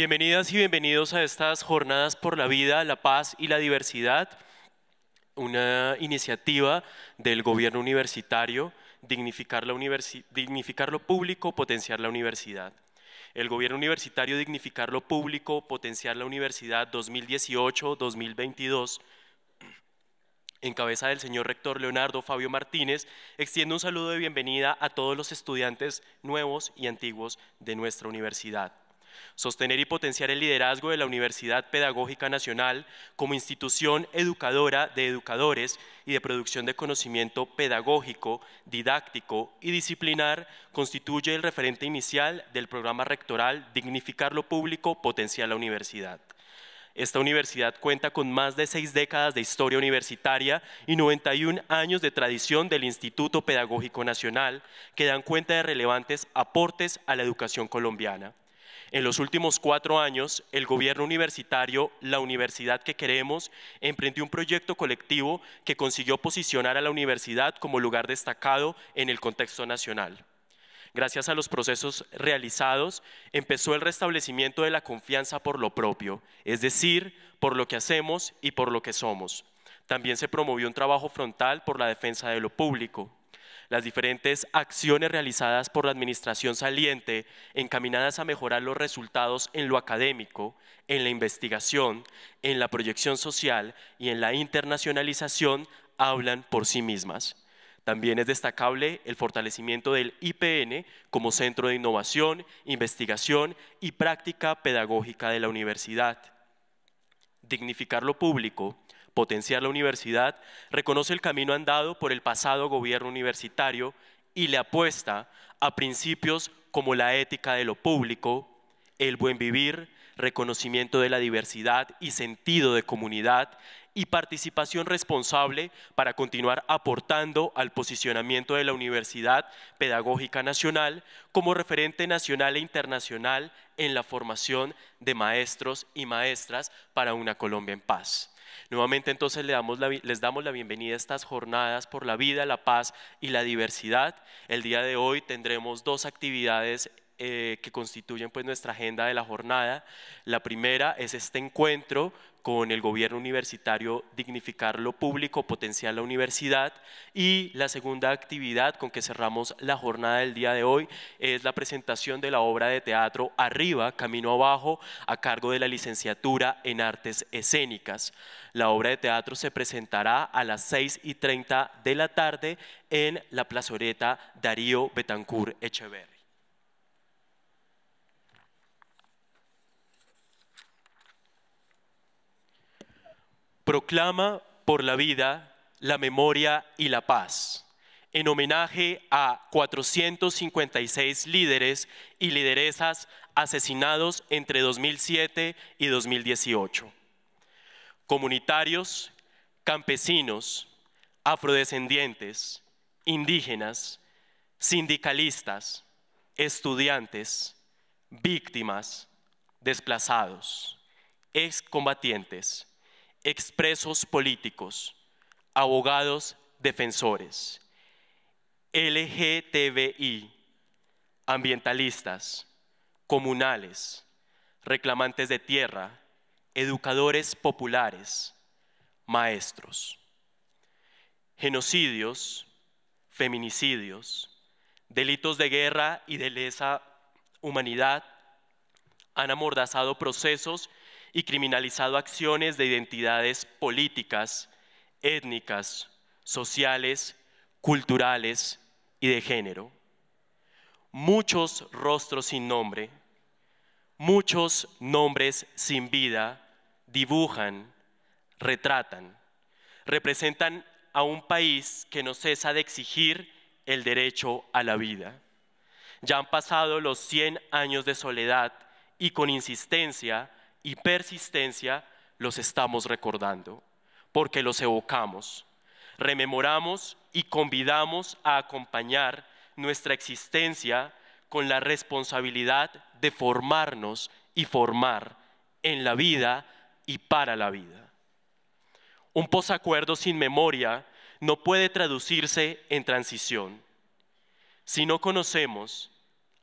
Bienvenidas y bienvenidos a estas jornadas por la vida, la paz y la diversidad, una iniciativa del gobierno universitario, dignificar, lo público, potenciar la universidad. El gobierno universitario Dignificar lo público, potenciar la universidad 2018-2022 en cabeza del señor rector Leonardo Fabio Martínez, extiendo un saludo de bienvenida a todos los estudiantes nuevos y antiguos de nuestra universidad sostener y potenciar el liderazgo de la Universidad Pedagógica Nacional como institución educadora de educadores y de producción de conocimiento pedagógico, didáctico y disciplinar constituye el referente inicial del programa rectoral Dignificar lo Público, Potenciar la Universidad. Esta universidad cuenta con más de seis décadas de historia universitaria y 91 años de tradición del Instituto Pedagógico Nacional, que dan cuenta de relevantes aportes a la educación colombiana. En los últimos cuatro años, el gobierno universitario, la universidad que queremos, emprendió un proyecto colectivo que consiguió posicionar a la universidad como lugar destacado en el contexto nacional. Gracias a los procesos realizados, empezó el restablecimiento de la confianza por lo propio, es decir, por lo que hacemos y por lo que somos. También se promovió un trabajo frontal por la defensa de lo público, las diferentes acciones realizadas por la administración saliente encaminadas a mejorar los resultados en lo académico, en la investigación, en la proyección social y en la internacionalización hablan por sí mismas. También es destacable el fortalecimiento del IPN como centro de innovación, investigación y práctica pedagógica de la universidad. Dignificar lo público potenciar la universidad, reconoce el camino andado por el pasado gobierno universitario y le apuesta a principios como la ética de lo público, el buen vivir, reconocimiento de la diversidad y sentido de comunidad y participación responsable para continuar aportando al posicionamiento de la Universidad Pedagógica Nacional como referente nacional e internacional en la formación de maestros y maestras para una Colombia en paz. Nuevamente entonces les damos, la, bienvenida a estas jornadas por la vida, la paz y la diversidad. El día de hoy tendremos dos actividades eh, que constituyen pues nuestra agenda de la jornada. La primera es este encuentro con el gobierno universitario, dignificar lo público, potenciar la universidad. Y la segunda actividad con que cerramos la jornada del día de hoy es la presentación de la obra de teatro Arriba, Camino Abajo, a cargo de la licenciatura en Artes Escénicas. La obra de teatro se presentará a las 6 y 30 de la tarde en la plazoreta Darío Betancur Echeverri. proclama por la vida, la memoria y la paz, en homenaje a 456 líderes y lideresas asesinados entre 2007 y 2018. Comunitarios, campesinos, afrodescendientes, indígenas, sindicalistas, estudiantes, víctimas, desplazados, excombatientes, expresos políticos, abogados defensores, LGTBI, ambientalistas, comunales, reclamantes de tierra, educadores populares, maestros. Genocidios, feminicidios, delitos de guerra y de lesa humanidad han amordazado procesos y criminalizado acciones de identidades políticas, étnicas, sociales, culturales y de género. Muchos rostros sin nombre, muchos nombres sin vida dibujan, retratan, representan a un país que no cesa de exigir el derecho a la vida. Ya han pasado los 100 años de soledad y con insistencia y persistencia los estamos recordando, porque los evocamos, rememoramos y convidamos a acompañar nuestra existencia con la responsabilidad de formarnos y formar en la vida y para la vida. Un posacuerdo sin memoria no puede traducirse en transición. Si no conocemos,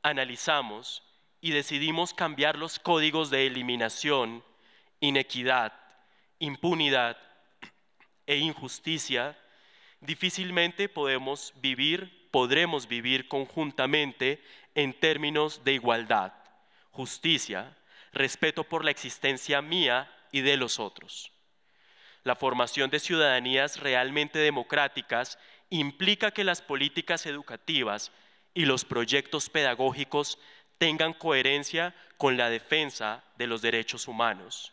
analizamos y decidimos cambiar los códigos de eliminación, inequidad, impunidad e injusticia, difícilmente podemos vivir, podremos vivir conjuntamente en términos de igualdad, justicia, respeto por la existencia mía y de los otros. La formación de ciudadanías realmente democráticas implica que las políticas educativas y los proyectos pedagógicos tengan coherencia con la defensa de los derechos humanos,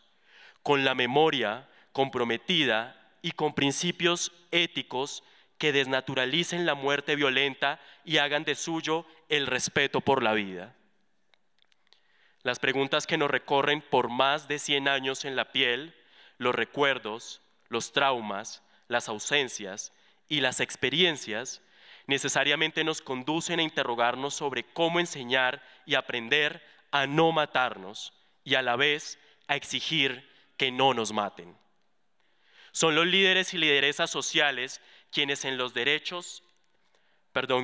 con la memoria comprometida y con principios éticos que desnaturalicen la muerte violenta y hagan de suyo el respeto por la vida. Las preguntas que nos recorren por más de 100 años en la piel, los recuerdos, los traumas, las ausencias y las experiencias necesariamente nos conducen a interrogarnos sobre cómo enseñar y aprender a no matarnos y a la vez a exigir que no nos maten. Son los líderes y lideresas sociales quienes en los derechos,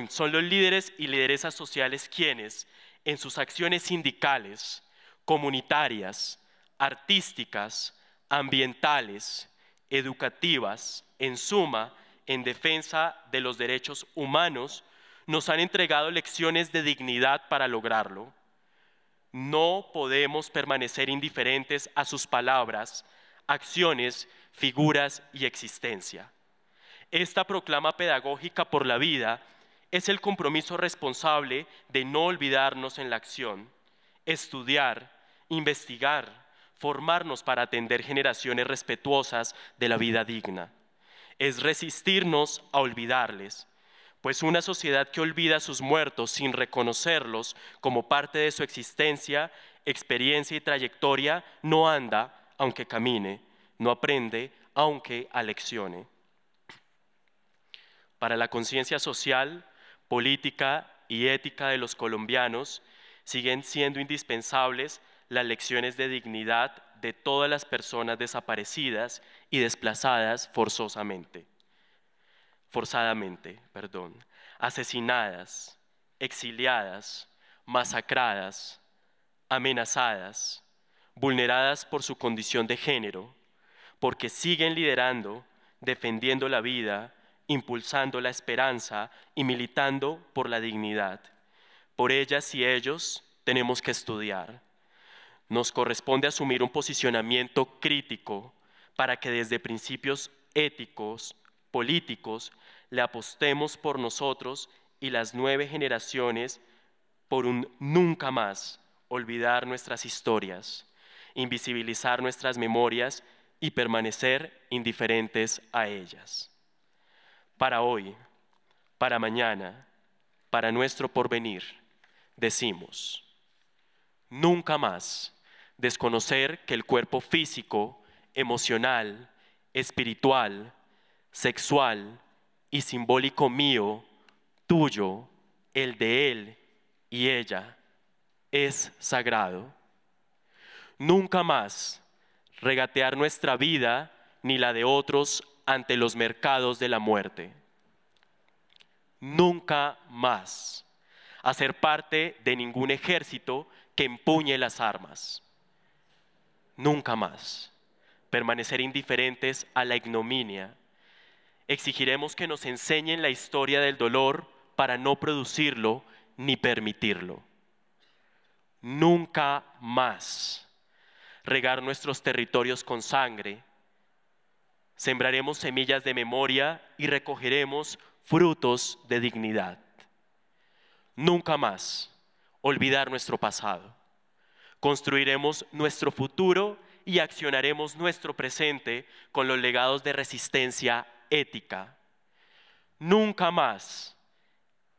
son los líderes y lideresas sociales quienes en sus acciones sindicales, comunitarias, artísticas, ambientales, educativas, en suma, en defensa de los derechos humanos nos han entregado lecciones de dignidad para lograrlo. No podemos permanecer indiferentes a sus palabras, acciones, figuras y existencia. Esta proclama pedagógica por la vida es el compromiso responsable de no olvidarnos en la acción, estudiar, investigar, formarnos para atender generaciones respetuosas de la vida digna es resistirnos a olvidarles, pues una sociedad que olvida a sus muertos sin reconocerlos como parte de su existencia, experiencia y trayectoria no anda aunque camine, no aprende aunque aleccione. Para la conciencia social, política y ética de los colombianos siguen siendo indispensables las lecciones de dignidad de todas las personas desaparecidas y desplazadas forzosamente, forzadamente, perdón, asesinadas, exiliadas, masacradas, amenazadas, vulneradas por su condición de género, porque siguen liderando, defendiendo la vida, impulsando la esperanza y militando por la dignidad. Por ellas y ellos tenemos que estudiar. Nos corresponde asumir un posicionamiento crítico para que desde principios éticos, políticos, le apostemos por nosotros y las nueve generaciones por un nunca más olvidar nuestras historias, invisibilizar nuestras memorias y permanecer indiferentes a ellas. Para hoy, para mañana, para nuestro porvenir, decimos, nunca más desconocer que el cuerpo físico emocional, espiritual, sexual y simbólico mío, tuyo, el de él y ella, es sagrado. Nunca más regatear nuestra vida ni la de otros ante los mercados de la muerte. Nunca más hacer parte de ningún ejército que empuñe las armas. Nunca más permanecer indiferentes a la ignominia. Exigiremos que nos enseñen la historia del dolor para no producirlo ni permitirlo. Nunca más regar nuestros territorios con sangre. Sembraremos semillas de memoria y recogeremos frutos de dignidad. Nunca más olvidar nuestro pasado. Construiremos nuestro futuro y accionaremos nuestro presente con los legados de resistencia ética. Nunca más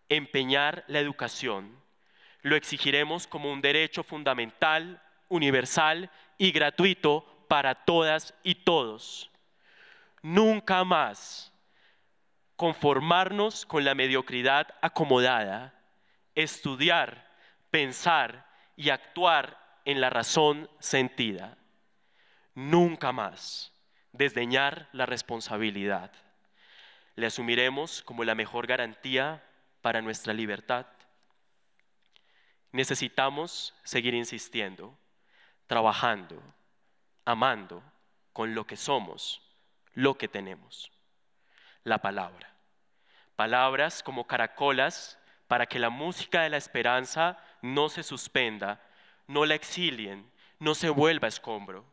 empeñar la educación. Lo exigiremos como un derecho fundamental, universal y gratuito para todas y todos. Nunca más conformarnos con la mediocridad acomodada, estudiar, pensar y actuar en la razón sentida nunca más desdeñar la responsabilidad. Le asumiremos como la mejor garantía para nuestra libertad. Necesitamos seguir insistiendo, trabajando, amando con lo que somos, lo que tenemos. La palabra. Palabras como caracolas para que la música de la esperanza no se suspenda, no la exilien, no se vuelva escombro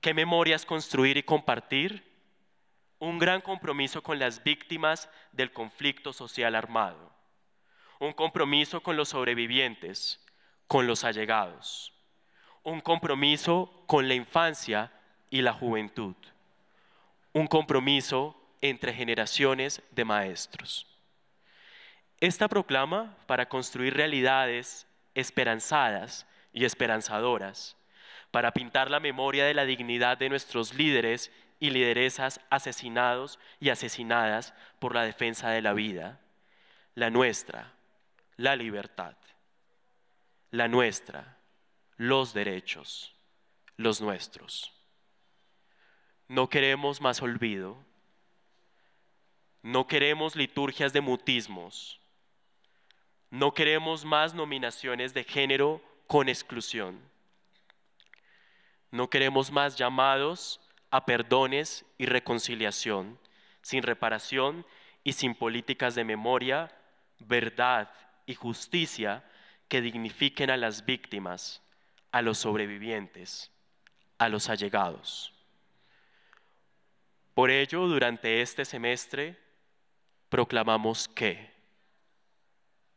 qué memorias construir y compartir, un gran compromiso con las víctimas del conflicto social armado, un compromiso con los sobrevivientes, con los allegados, un compromiso con la infancia y la juventud, un compromiso entre generaciones de maestros. Esta proclama para construir realidades esperanzadas y esperanzadoras para pintar la memoria de la dignidad de nuestros líderes y lideresas asesinados y asesinadas por la defensa de la vida, la nuestra, la libertad, la nuestra, los derechos, los nuestros. No queremos más olvido, no queremos liturgias de mutismos, no queremos más nominaciones de género con exclusión. No queremos más llamados a perdones y reconciliación, sin reparación y sin políticas de memoria, verdad y justicia que dignifiquen a las víctimas, a los sobrevivientes, a los allegados. Por ello, durante este semestre, proclamamos que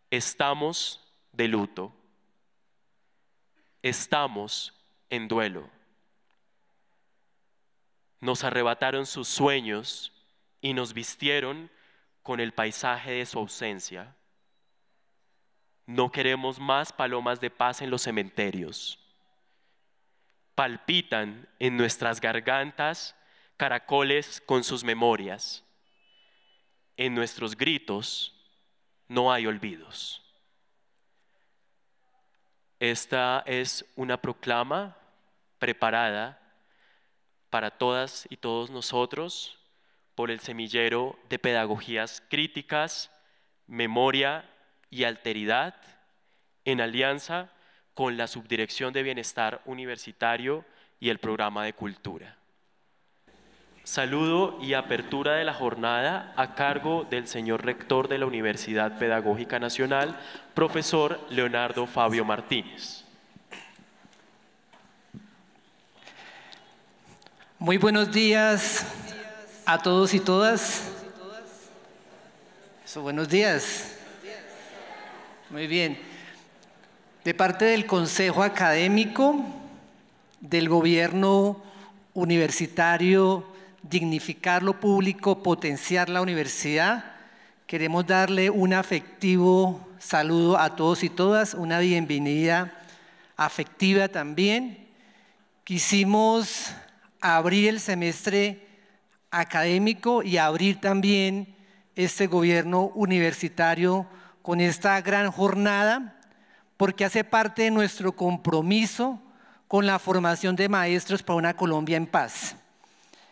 estamos de luto, estamos en duelo nos arrebataron sus sueños y nos vistieron con el paisaje de su ausencia. No queremos más palomas de paz en los cementerios. Palpitan en nuestras gargantas caracoles con sus memorias. En nuestros gritos no hay olvidos. Esta es una proclama preparada para todas y todos nosotros por el semillero de pedagogías críticas, memoria y alteridad en alianza con la Subdirección de Bienestar Universitario y el Programa de Cultura. Saludo y apertura de la jornada a cargo del señor rector de la Universidad Pedagógica Nacional, profesor Leonardo Fabio Martínez. Muy buenos días a todos y todas. buenos días. Muy bien. De parte del Consejo Académico del Gobierno Universitario, dignificar lo público, potenciar la universidad, queremos darle un afectivo saludo a todos y todas, una bienvenida afectiva también. Quisimos abrir el semestre académico y abrir también este gobierno universitario con esta gran jornada, porque hace parte de nuestro compromiso con la formación de maestros para una Colombia en paz.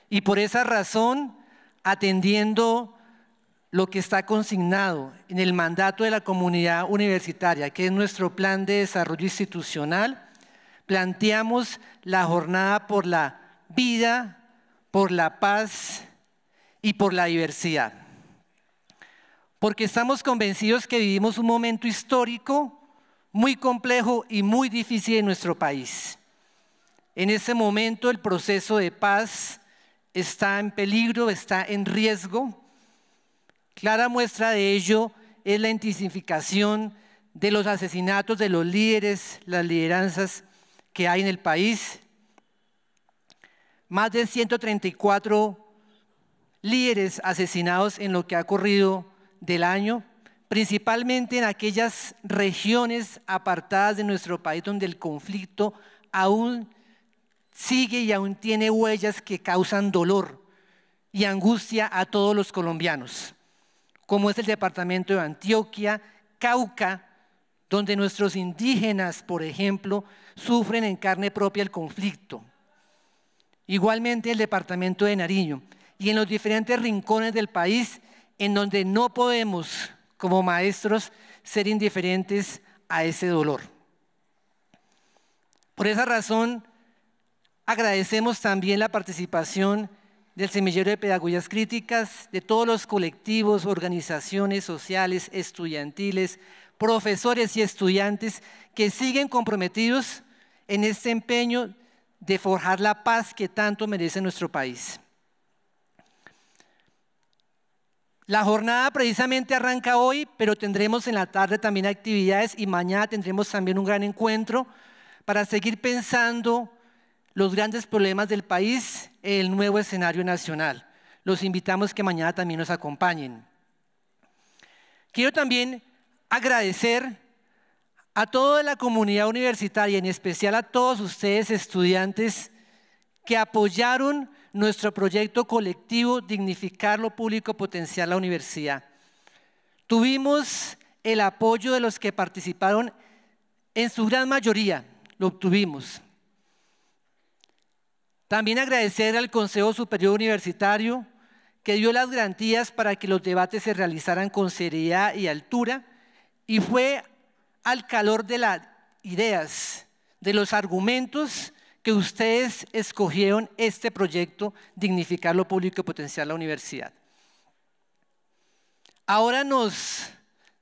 Y por esa razón, atendiendo lo que está consignado en el mandato de la comunidad universitaria, que es nuestro plan de desarrollo institucional, planteamos la jornada por la vida, por la paz y por la diversidad. Porque estamos convencidos que vivimos un momento histórico muy complejo y muy difícil en nuestro país. En ese momento el proceso de paz está en peligro, está en riesgo. Clara muestra de ello es la intensificación de los asesinatos de los líderes, las lideranzas que hay en el país, más de 134 líderes asesinados en lo que ha ocurrido del año, principalmente en aquellas regiones apartadas de nuestro país donde el conflicto aún sigue y aún tiene huellas que causan dolor y angustia a todos los colombianos, como es el departamento de Antioquia, Cauca, donde nuestros indígenas, por ejemplo, sufren en carne propia el conflicto. Igualmente el departamento de Nariño y en los diferentes rincones del país en donde no podemos, como maestros, ser indiferentes a ese dolor. Por esa razón, agradecemos también la participación del Semillero de Pedagogías Críticas, de todos los colectivos, organizaciones sociales, estudiantiles, profesores y estudiantes que siguen comprometidos en este empeño de forjar la paz que tanto merece nuestro país. La jornada precisamente arranca hoy, pero tendremos en la tarde también actividades y mañana tendremos también un gran encuentro para seguir pensando los grandes problemas del país, en el nuevo escenario nacional. Los invitamos que mañana también nos acompañen. Quiero también agradecer a toda la comunidad universitaria, en especial a todos ustedes estudiantes que apoyaron nuestro proyecto colectivo Dignificar lo Público Potenciar la Universidad. Tuvimos el apoyo de los que participaron, en su gran mayoría lo obtuvimos. También agradecer al Consejo Superior Universitario que dio las garantías para que los debates se realizaran con seriedad y altura y fue al calor de las ideas, de los argumentos que ustedes escogieron este proyecto, dignificar lo público y potenciar la universidad. Ahora nos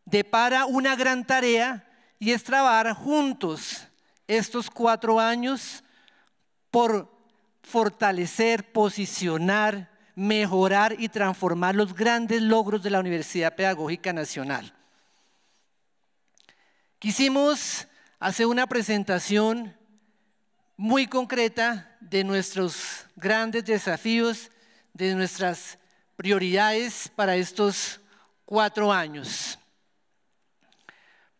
depara una gran tarea y es trabajar juntos estos cuatro años por fortalecer, posicionar, mejorar y transformar los grandes logros de la Universidad Pedagógica Nacional. Quisimos hacer una presentación muy concreta de nuestros grandes desafíos, de nuestras prioridades para estos cuatro años.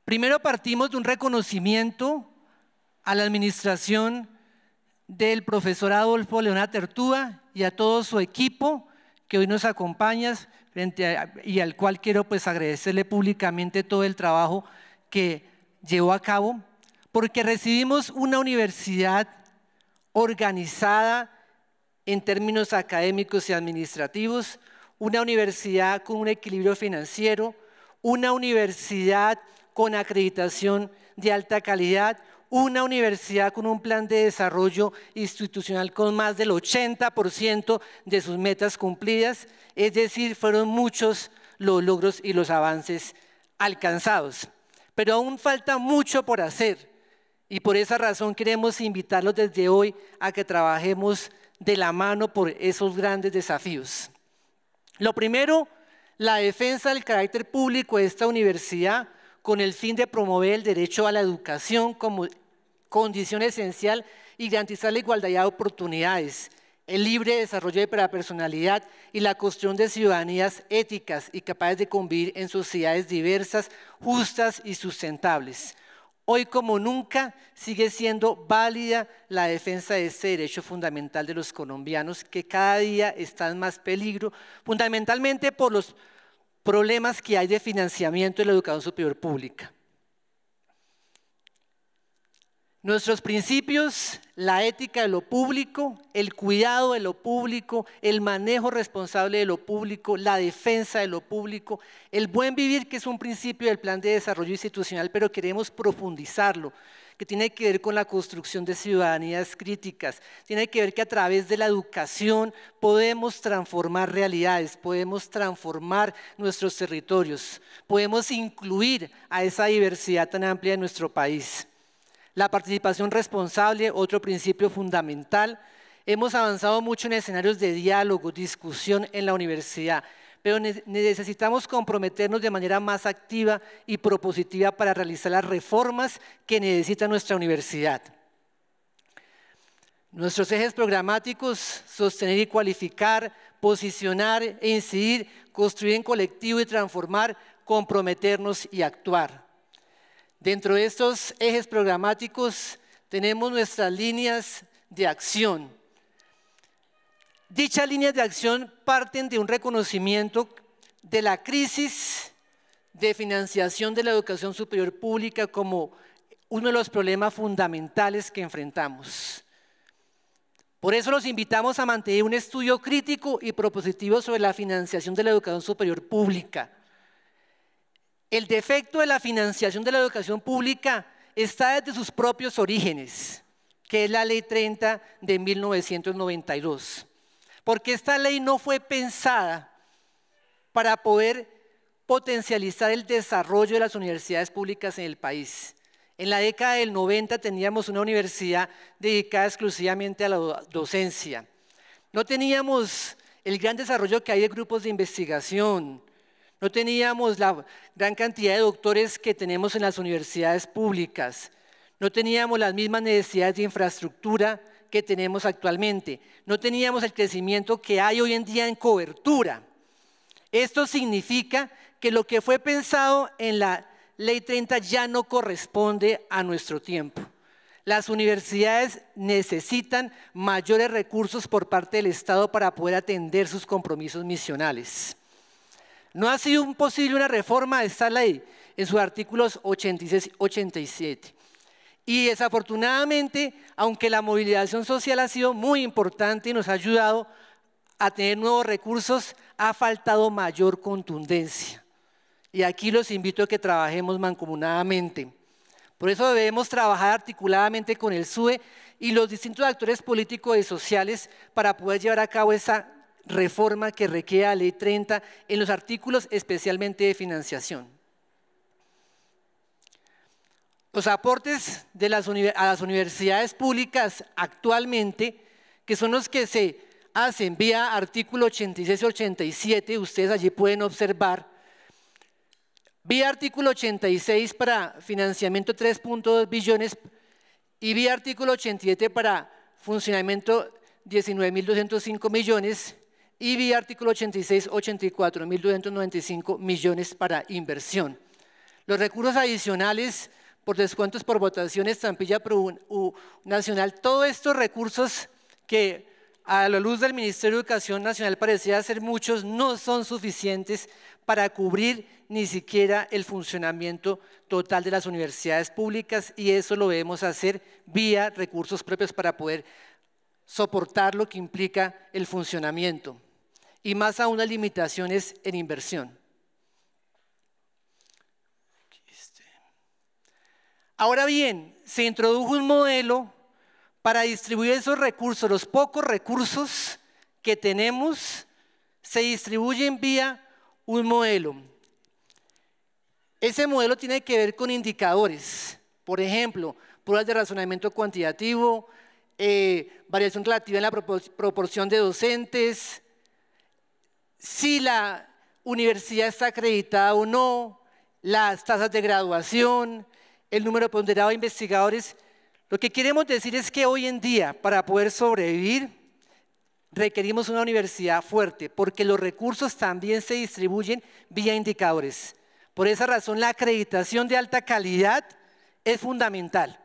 Primero partimos de un reconocimiento a la administración del profesor Adolfo Leona Tertúa y a todo su equipo que hoy nos acompaña y al cual quiero pues agradecerle públicamente todo el trabajo que llevó a cabo, porque recibimos una universidad organizada en términos académicos y administrativos, una universidad con un equilibrio financiero, una universidad con acreditación de alta calidad, una universidad con un plan de desarrollo institucional con más del 80% de sus metas cumplidas, es decir, fueron muchos los logros y los avances alcanzados pero aún falta mucho por hacer. Y por esa razón queremos invitarlos desde hoy a que trabajemos de la mano por esos grandes desafíos. Lo primero, la defensa del carácter público de esta universidad con el fin de promover el derecho a la educación como condición esencial y garantizar la igualdad de oportunidades el libre desarrollo de la personalidad y la construcción de ciudadanías éticas y capaces de convivir en sociedades diversas, justas y sustentables. Hoy como nunca sigue siendo válida la defensa de ese derecho fundamental de los colombianos que cada día está en más peligro, fundamentalmente por los problemas que hay de financiamiento de la educación superior pública. Nuestros principios, la ética de lo público, el cuidado de lo público, el manejo responsable de lo público, la defensa de lo público, el buen vivir, que es un principio del plan de desarrollo institucional, pero queremos profundizarlo, que tiene que ver con la construcción de ciudadanías críticas, tiene que ver que a través de la educación podemos transformar realidades, podemos transformar nuestros territorios, podemos incluir a esa diversidad tan amplia de nuestro país. La participación responsable, otro principio fundamental. Hemos avanzado mucho en escenarios de diálogo, discusión en la universidad, pero necesitamos comprometernos de manera más activa y propositiva para realizar las reformas que necesita nuestra universidad. Nuestros ejes programáticos, sostener y cualificar, posicionar e incidir, construir en colectivo y transformar, comprometernos y actuar. Dentro de estos ejes programáticos tenemos nuestras líneas de acción. Dichas líneas de acción parten de un reconocimiento de la crisis de financiación de la educación superior pública como uno de los problemas fundamentales que enfrentamos. Por eso los invitamos a mantener un estudio crítico y propositivo sobre la financiación de la educación superior pública. El defecto de la financiación de la educación pública está desde sus propios orígenes, que es la Ley 30 de 1992. Porque esta ley no fue pensada para poder potencializar el desarrollo de las universidades públicas en el país. En la década del 90 teníamos una universidad dedicada exclusivamente a la docencia. No teníamos el gran desarrollo que hay de grupos de investigación, no teníamos la gran cantidad de doctores que tenemos en las universidades públicas. No teníamos las mismas necesidades de infraestructura que tenemos actualmente. No teníamos el crecimiento que hay hoy en día en cobertura. Esto significa que lo que fue pensado en la Ley 30 ya no corresponde a nuestro tiempo. Las universidades necesitan mayores recursos por parte del Estado para poder atender sus compromisos misionales. No ha sido posible una reforma de esta ley en sus artículos 86 y 87. Y desafortunadamente, aunque la movilización social ha sido muy importante y nos ha ayudado a tener nuevos recursos, ha faltado mayor contundencia. Y aquí los invito a que trabajemos mancomunadamente. Por eso debemos trabajar articuladamente con el SUE y los distintos actores políticos y sociales para poder llevar a cabo esa reforma que requiere la Ley 30 en los artículos especialmente de financiación. Los aportes de las a las universidades públicas actualmente, que son los que se hacen vía artículo 86 y 87, ustedes allí pueden observar, vía artículo 86 para financiamiento 3.2 billones y vía artículo 87 para funcionamiento 19.205 millones y vía artículo 86, 84, 1.295 millones para inversión. Los recursos adicionales por descuentos por votación, estampilla pro nacional, todos estos recursos que a la luz del Ministerio de Educación Nacional parecía ser muchos, no son suficientes para cubrir ni siquiera el funcionamiento total de las universidades públicas y eso lo debemos hacer vía recursos propios para poder soportar lo que implica el funcionamiento y más aún las limitaciones en inversión. Ahora bien, se introdujo un modelo para distribuir esos recursos, los pocos recursos que tenemos, se distribuyen vía un modelo. Ese modelo tiene que ver con indicadores, por ejemplo, pruebas de razonamiento cuantitativo, eh, variación relativa en la proporción de docentes, si la universidad está acreditada o no, las tasas de graduación, el número ponderado de investigadores. Lo que queremos decir es que hoy en día, para poder sobrevivir, requerimos una universidad fuerte, porque los recursos también se distribuyen vía indicadores. Por esa razón, la acreditación de alta calidad es fundamental.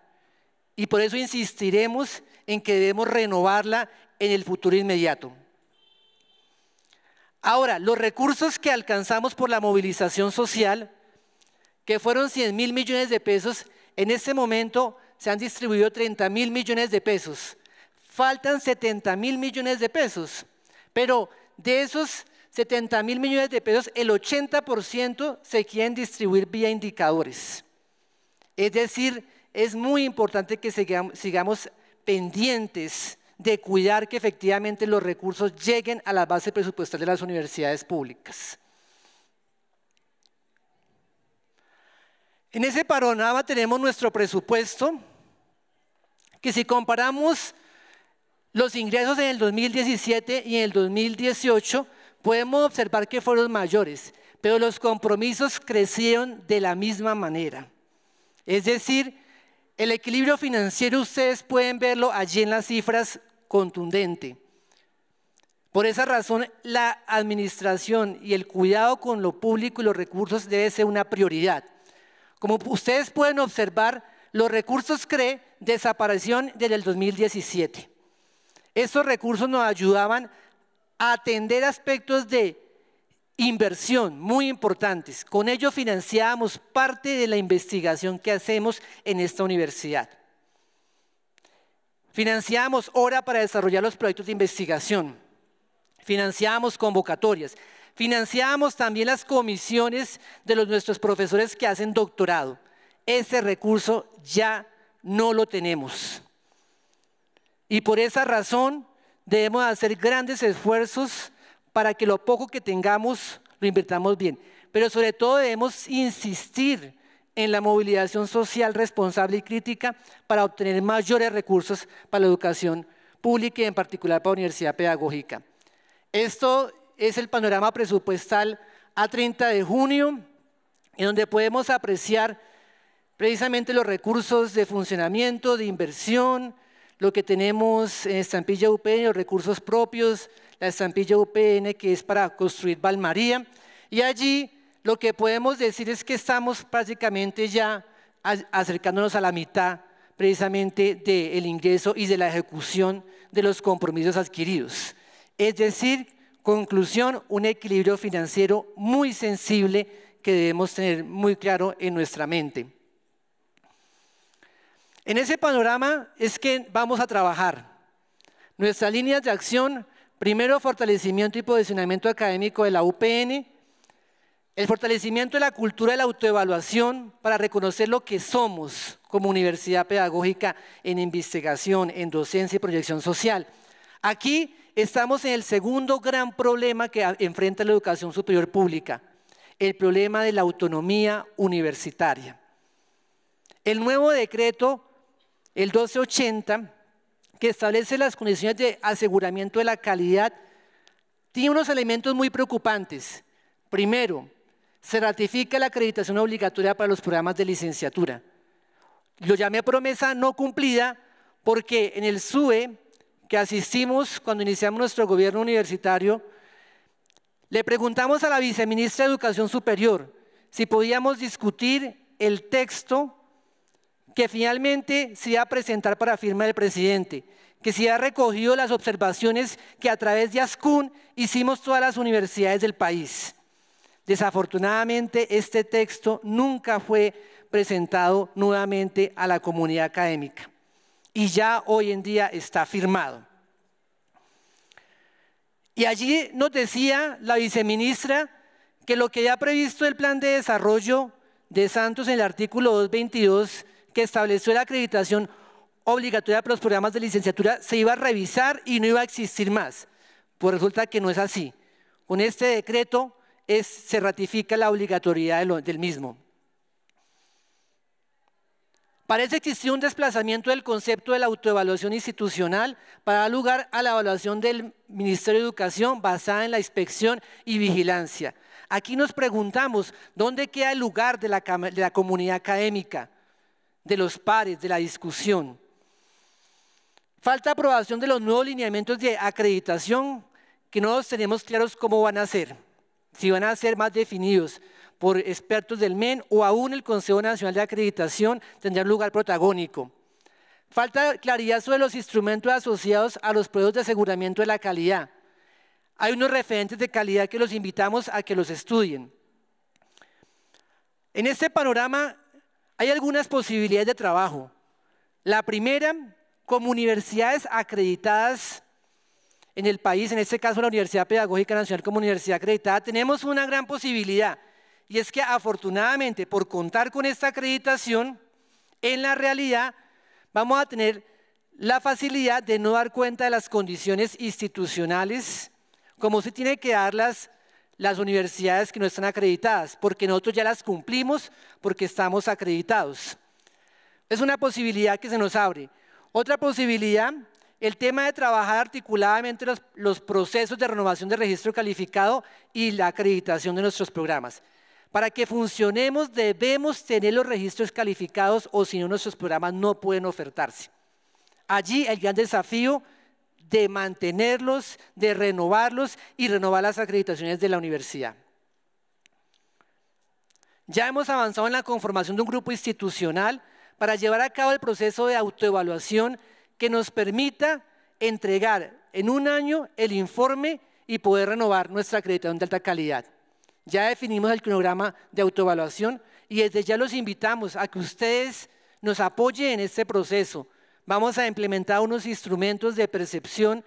Y por eso insistiremos en que debemos renovarla en el futuro inmediato. Ahora, los recursos que alcanzamos por la movilización social, que fueron 100 mil millones de pesos, en este momento se han distribuido 30 mil millones de pesos. Faltan 70 mil millones de pesos, pero de esos 70 mil millones de pesos, el 80% se quieren distribuir vía indicadores. Es decir, es muy importante que sigamos pendientes de cuidar que efectivamente los recursos lleguen a la base presupuestal de las universidades públicas. En ese panorama tenemos nuestro presupuesto, que si comparamos los ingresos en el 2017 y en el 2018, podemos observar que fueron mayores, pero los compromisos crecieron de la misma manera. Es decir, el equilibrio financiero ustedes pueden verlo allí en las cifras contundente. Por esa razón, la administración y el cuidado con lo público y los recursos debe ser una prioridad. Como ustedes pueden observar, los recursos CRE desaparición desde el 2017. Estos recursos nos ayudaban a atender aspectos de inversión muy importantes. Con ello financiamos parte de la investigación que hacemos en esta universidad. Financiamos hora para desarrollar los proyectos de investigación. Financiamos convocatorias. Financiamos también las comisiones de los, nuestros profesores que hacen doctorado. Ese recurso ya no lo tenemos. Y por esa razón debemos hacer grandes esfuerzos para que lo poco que tengamos lo invirtamos bien. Pero sobre todo debemos insistir en la movilización social responsable y crítica para obtener mayores recursos para la educación pública y en particular para la universidad pedagógica. Esto es el panorama presupuestal a 30 de junio, en donde podemos apreciar precisamente los recursos de funcionamiento, de inversión, lo que tenemos en estampilla UP, los recursos propios, la estampilla UPN que es para construir Valmaría. Y allí lo que podemos decir es que estamos prácticamente ya acercándonos a la mitad precisamente del ingreso y de la ejecución de los compromisos adquiridos. Es decir, conclusión, un equilibrio financiero muy sensible que debemos tener muy claro en nuestra mente. En ese panorama es que vamos a trabajar. Nuestras líneas de acción Primero, fortalecimiento y posicionamiento académico de la UPN. El fortalecimiento de la cultura de la autoevaluación para reconocer lo que somos como universidad pedagógica en investigación, en docencia y proyección social. Aquí estamos en el segundo gran problema que enfrenta la educación superior pública, el problema de la autonomía universitaria. El nuevo decreto, el 1280, que establece las condiciones de aseguramiento de la calidad, tiene unos elementos muy preocupantes. Primero, se ratifica la acreditación obligatoria para los programas de licenciatura. Lo llamé promesa no cumplida porque en el SUE que asistimos cuando iniciamos nuestro gobierno universitario, le preguntamos a la viceministra de Educación Superior si podíamos discutir el texto que finalmente se iba a presentar para firma del presidente, que se ha recogido las observaciones que a través de ASCUN hicimos todas las universidades del país. Desafortunadamente, este texto nunca fue presentado nuevamente a la comunidad académica y ya hoy en día está firmado. Y allí nos decía la viceministra que lo que ya previsto el plan de desarrollo de Santos en el artículo 222 que estableció la acreditación obligatoria para los programas de licenciatura se iba a revisar y no iba a existir más. Pues resulta que no es así. Con este decreto se ratifica la obligatoriedad del, mismo. Parece existió un desplazamiento del concepto de la autoevaluación institucional para dar lugar a la evaluación del Ministerio de Educación basada en la inspección y vigilancia. Aquí nos preguntamos, ¿dónde queda el lugar de la comunidad académica? de los pares, de la discusión. Falta aprobación de los nuevos lineamientos de acreditación que no tenemos claros cómo van a ser, si van a ser más definidos por expertos del MEN o aún el Consejo Nacional de Acreditación tendrá lugar protagónico. Falta claridad sobre los instrumentos asociados a los proyectos de aseguramiento de la calidad. Hay unos referentes de calidad que los invitamos a que los estudien. En este panorama hay algunas posibilidades de trabajo. La primera, como universidades acreditadas en el país, en este caso la Universidad Pedagógica Nacional como universidad acreditada, tenemos una gran posibilidad. Y es que afortunadamente, por contar con esta acreditación, en la realidad vamos a tener la facilidad de no dar cuenta de las condiciones institucionales, como se tiene que darlas las universidades que no están acreditadas, porque nosotros ya las cumplimos porque estamos acreditados. Es una posibilidad que se nos abre. Otra posibilidad, el tema de trabajar articuladamente los, los procesos de renovación de registro calificado y la acreditación de nuestros programas. Para que funcionemos debemos tener los registros calificados o si no nuestros programas no pueden ofertarse. Allí el gran desafío de mantenerlos, de renovarlos y renovar las acreditaciones de la universidad. Ya hemos avanzado en la conformación de un grupo institucional para llevar a cabo el proceso de autoevaluación que nos permita entregar en un año el informe y poder renovar nuestra acreditación de alta calidad. Ya definimos el cronograma de autoevaluación y desde ya los invitamos a que ustedes nos apoyen en este proceso. Vamos a implementar unos instrumentos de percepción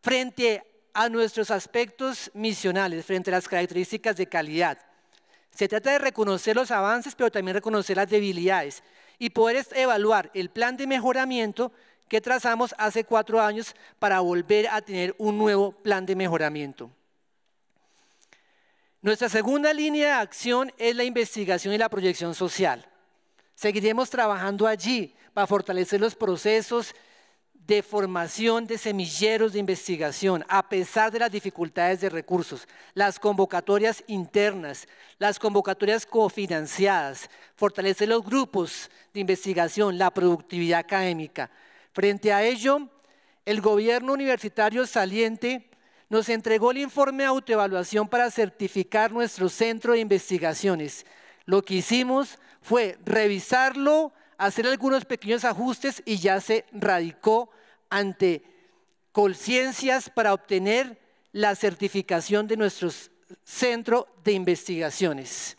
frente a nuestros aspectos misionales, frente a las características de calidad. Se trata de reconocer los avances, pero también reconocer las debilidades y poder evaluar el plan de mejoramiento que trazamos hace cuatro años para volver a tener un nuevo plan de mejoramiento. Nuestra segunda línea de acción es la investigación y la proyección social. Seguiremos trabajando allí para fortalecer los procesos de formación de semilleros de investigación, a pesar de las dificultades de recursos, las convocatorias internas, las convocatorias cofinanciadas, fortalecer los grupos de investigación, la productividad académica. Frente a ello, el gobierno universitario saliente nos entregó el informe de autoevaluación para certificar nuestro centro de investigaciones. Lo que hicimos fue revisarlo, hacer algunos pequeños ajustes y ya se radicó ante conciencias para obtener la certificación de nuestro centro de investigaciones.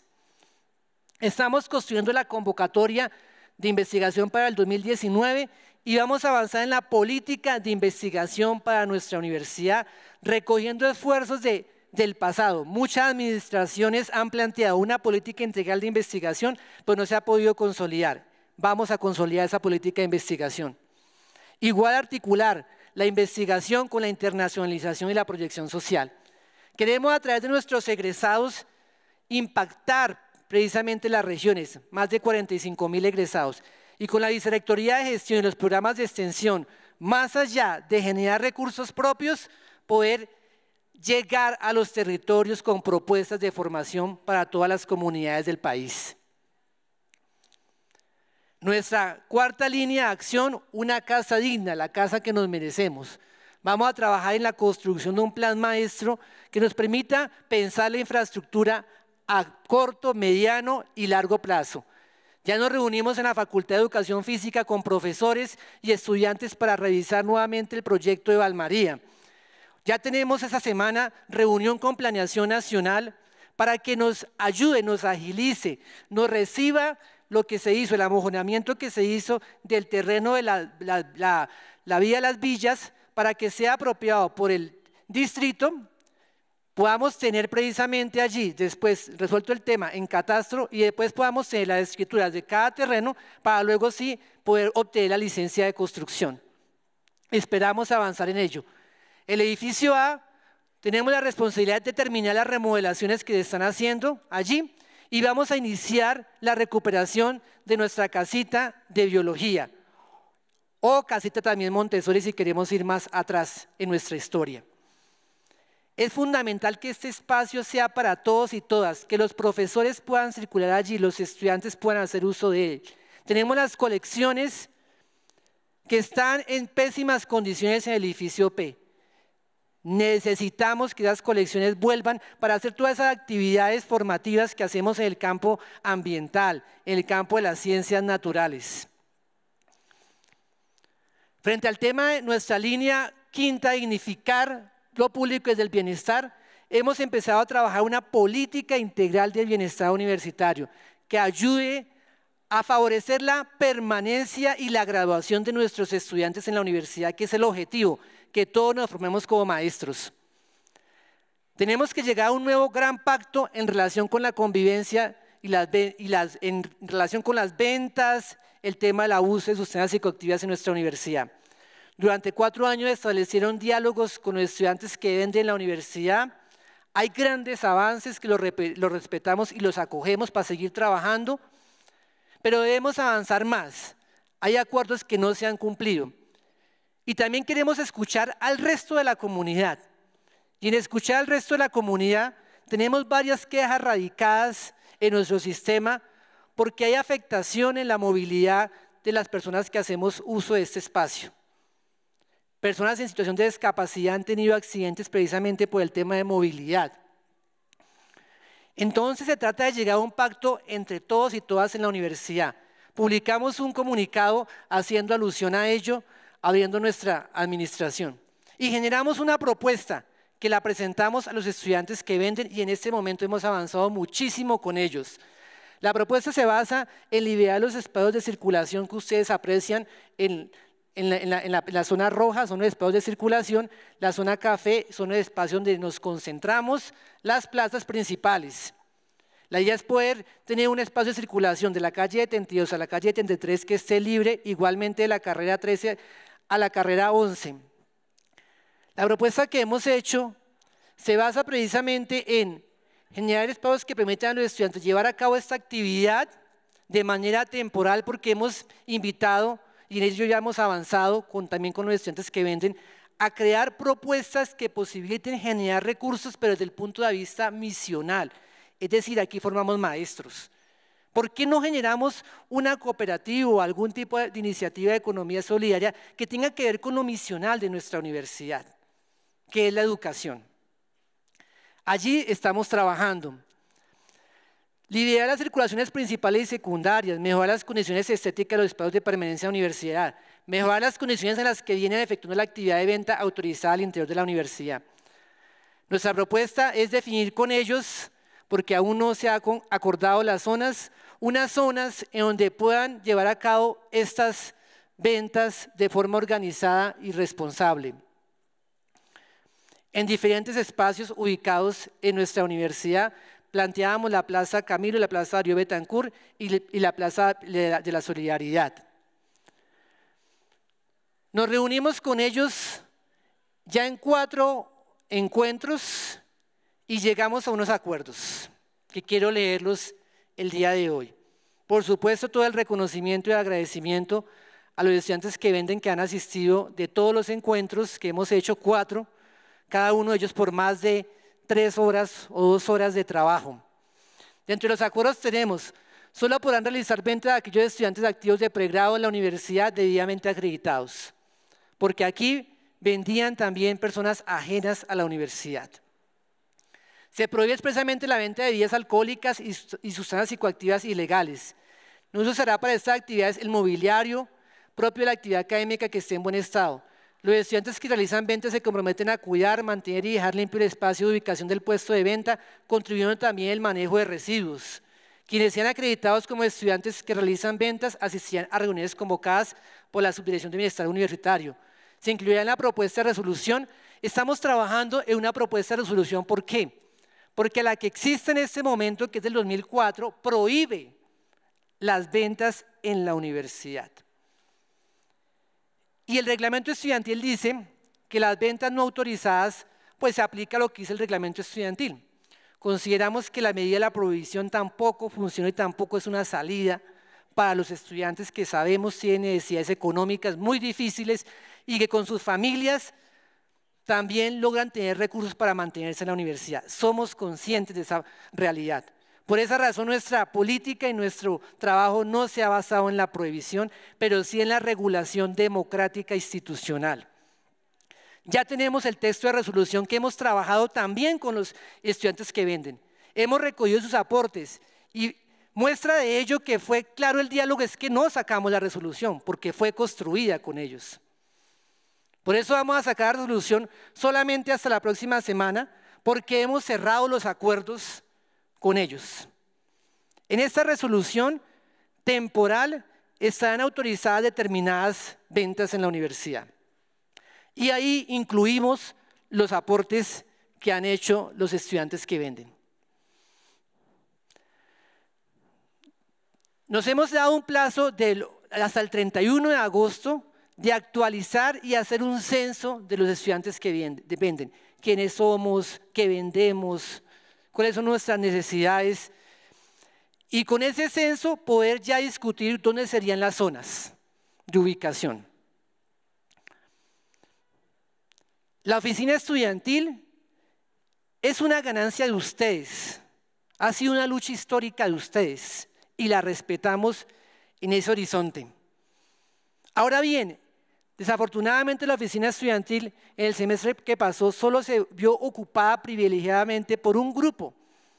Estamos construyendo la convocatoria de investigación para el 2019 y vamos a avanzar en la política de investigación para nuestra universidad, recogiendo esfuerzos de del pasado. Muchas administraciones han planteado una política integral de investigación, pero no se ha podido consolidar. Vamos a consolidar esa política de investigación. Igual articular la investigación con la internacionalización y la proyección social. Queremos a través de nuestros egresados impactar precisamente las regiones, más de 45 mil egresados. Y con la directoría de Gestión y los programas de extensión, más allá de generar recursos propios, poder llegar a los territorios con propuestas de formación para todas las comunidades del país. Nuestra cuarta línea de acción, una casa digna, la casa que nos merecemos. Vamos a trabajar en la construcción de un plan maestro que nos permita pensar la infraestructura a corto, mediano y largo plazo. Ya nos reunimos en la Facultad de Educación Física con profesores y estudiantes para revisar nuevamente el proyecto de Valmaría ya tenemos esa semana reunión con Planeación Nacional para que nos ayude, nos agilice, nos reciba lo que se hizo, el amojonamiento que se hizo del terreno de la, la vía de las villas para que sea apropiado por el distrito, podamos tener precisamente allí, después resuelto el tema en catastro y después podamos tener las escrituras de cada terreno para luego sí poder obtener la licencia de construcción. Esperamos avanzar en ello. El edificio A, tenemos la responsabilidad de terminar las remodelaciones que están haciendo allí y vamos a iniciar la recuperación de nuestra casita de biología o casita también Montessori si queremos ir más atrás en nuestra historia. Es fundamental que este espacio sea para todos y todas, que los profesores puedan circular allí, los estudiantes puedan hacer uso de él. Tenemos las colecciones que están en pésimas condiciones en el edificio P. Necesitamos que esas colecciones vuelvan para hacer todas esas actividades formativas que hacemos en el campo ambiental, en el campo de las ciencias naturales. Frente al tema de nuestra línea quinta, dignificar lo público desde el bienestar, hemos empezado a trabajar una política integral del bienestar universitario que ayude a favorecer la permanencia y la graduación de nuestros estudiantes en la universidad, que es el objetivo que todos nos formemos como maestros. Tenemos que llegar a un nuevo gran pacto en relación con la convivencia y las, en relación con las ventas, el tema del abuso e, de sustancias psicoactivas en nuestra universidad. Durante cuatro años establecieron diálogos con los estudiantes que venden en la universidad. Hay grandes avances que los respetamos y los acogemos para seguir trabajando, pero debemos avanzar más. Hay acuerdos que no se han cumplido. Y también queremos escuchar al resto de la comunidad. Y en escuchar al resto de la comunidad tenemos varias quejas radicadas en nuestro sistema porque hay afectación en la movilidad de las personas que hacemos uso de este espacio. Personas en situación de discapacidad han tenido accidentes precisamente por el tema de movilidad. Entonces se trata de llegar a un pacto entre todos y todas en la universidad. Publicamos un comunicado haciendo alusión a ello, abriendo nuestra administración. Y generamos una propuesta que la presentamos a los estudiantes que venden y en este momento hemos avanzado muchísimo con ellos. La propuesta se basa en liberar los espacios de circulación que ustedes aprecian en, la, la, zona roja, son los espacios de circulación, la zona café son los espacios donde nos concentramos, las plazas principales. La idea es poder tener un espacio de circulación de la calle 72 a la calle 73 que esté libre, igualmente de la carrera 13 a la carrera 11. La propuesta que hemos hecho se basa precisamente en generar espacios que permitan a los estudiantes llevar a cabo esta actividad de manera temporal porque hemos invitado, y en ello ya hemos avanzado también con los estudiantes que venden, a crear propuestas que posibiliten generar recursos, pero desde el punto de vista misional. Es decir, aquí formamos maestros. ¿Por qué no generamos una cooperativa o algún tipo de iniciativa de economía solidaria que tenga que ver con lo misional de nuestra universidad, que es la educación? Allí estamos trabajando. Liderar las circulaciones principales y secundarias, mejorar las condiciones estéticas de los espacios de permanencia de la universidad, mejorar las condiciones en las que viene efectuando la actividad de venta autorizada al interior de la universidad. Nuestra propuesta es definir con ellos porque aún no se han acordado las zonas, unas zonas en donde puedan llevar a cabo estas ventas de forma organizada y responsable. En diferentes espacios ubicados en nuestra universidad, planteábamos la Plaza Camilo, la Plaza Darío Betancourt y la Plaza de la Solidaridad. Nos reunimos con ellos ya en cuatro encuentros y llegamos a unos acuerdos que quiero leerlos el día de hoy. Por supuesto, todo el reconocimiento y agradecimiento a los estudiantes que venden, que han asistido de todos los encuentros que hemos hecho, cuatro, cada uno de ellos por más de tres horas o dos horas de trabajo. Dentro de los acuerdos tenemos, solo podrán realizar venta de aquellos estudiantes activos de pregrado en la universidad debidamente acreditados, porque aquí vendían también personas ajenas a la universidad. Se prohíbe expresamente la venta de bebidas alcohólicas y sustancias psicoactivas ilegales. No se usará para estas actividades el mobiliario propio de la actividad académica que esté en buen estado. Los estudiantes que realizan ventas se comprometen a cuidar, mantener y dejar limpio el espacio de ubicación del puesto de venta, contribuyendo también el manejo de residuos. Quienes sean acreditados como estudiantes que realizan ventas asistirán a reuniones convocadas por la Subdirección de Bienestar Universitario. Se incluirá en la propuesta de resolución. Estamos trabajando en una propuesta de resolución, ¿por qué? porque la que existe en este momento, que es del 2004, prohíbe las ventas en la universidad. Y el reglamento estudiantil dice que las ventas no autorizadas, pues se aplica lo que dice el reglamento estudiantil. Consideramos que la medida de la prohibición tampoco funciona y tampoco es una salida para los estudiantes que sabemos tienen necesidades económicas muy difíciles y que con sus familias también logran tener recursos para mantenerse en la universidad. Somos conscientes de esa realidad. Por esa razón nuestra política y nuestro trabajo no se ha basado en la prohibición, pero sí en la regulación democrática e institucional. Ya tenemos el texto de resolución que hemos trabajado también con los estudiantes que venden. Hemos recogido sus aportes y muestra de ello que fue claro el diálogo es que no sacamos la resolución porque fue construida con ellos. Por eso vamos a sacar la resolución solamente hasta la próxima semana, porque hemos cerrado los acuerdos con ellos. En esta resolución temporal están autorizadas determinadas ventas en la universidad. Y ahí incluimos los aportes que han hecho los estudiantes que venden. Nos hemos dado un plazo hasta el 31 de agosto de actualizar y hacer un censo de los estudiantes que venden, quiénes somos, qué vendemos, cuáles son nuestras necesidades. Y con ese censo poder ya discutir dónde serían las zonas de ubicación. La oficina estudiantil es una ganancia de ustedes, ha sido una lucha histórica de ustedes y la respetamos en ese horizonte. Ahora bien, Desafortunadamente la oficina estudiantil en el semestre que pasó solo se vio ocupada privilegiadamente por un grupo.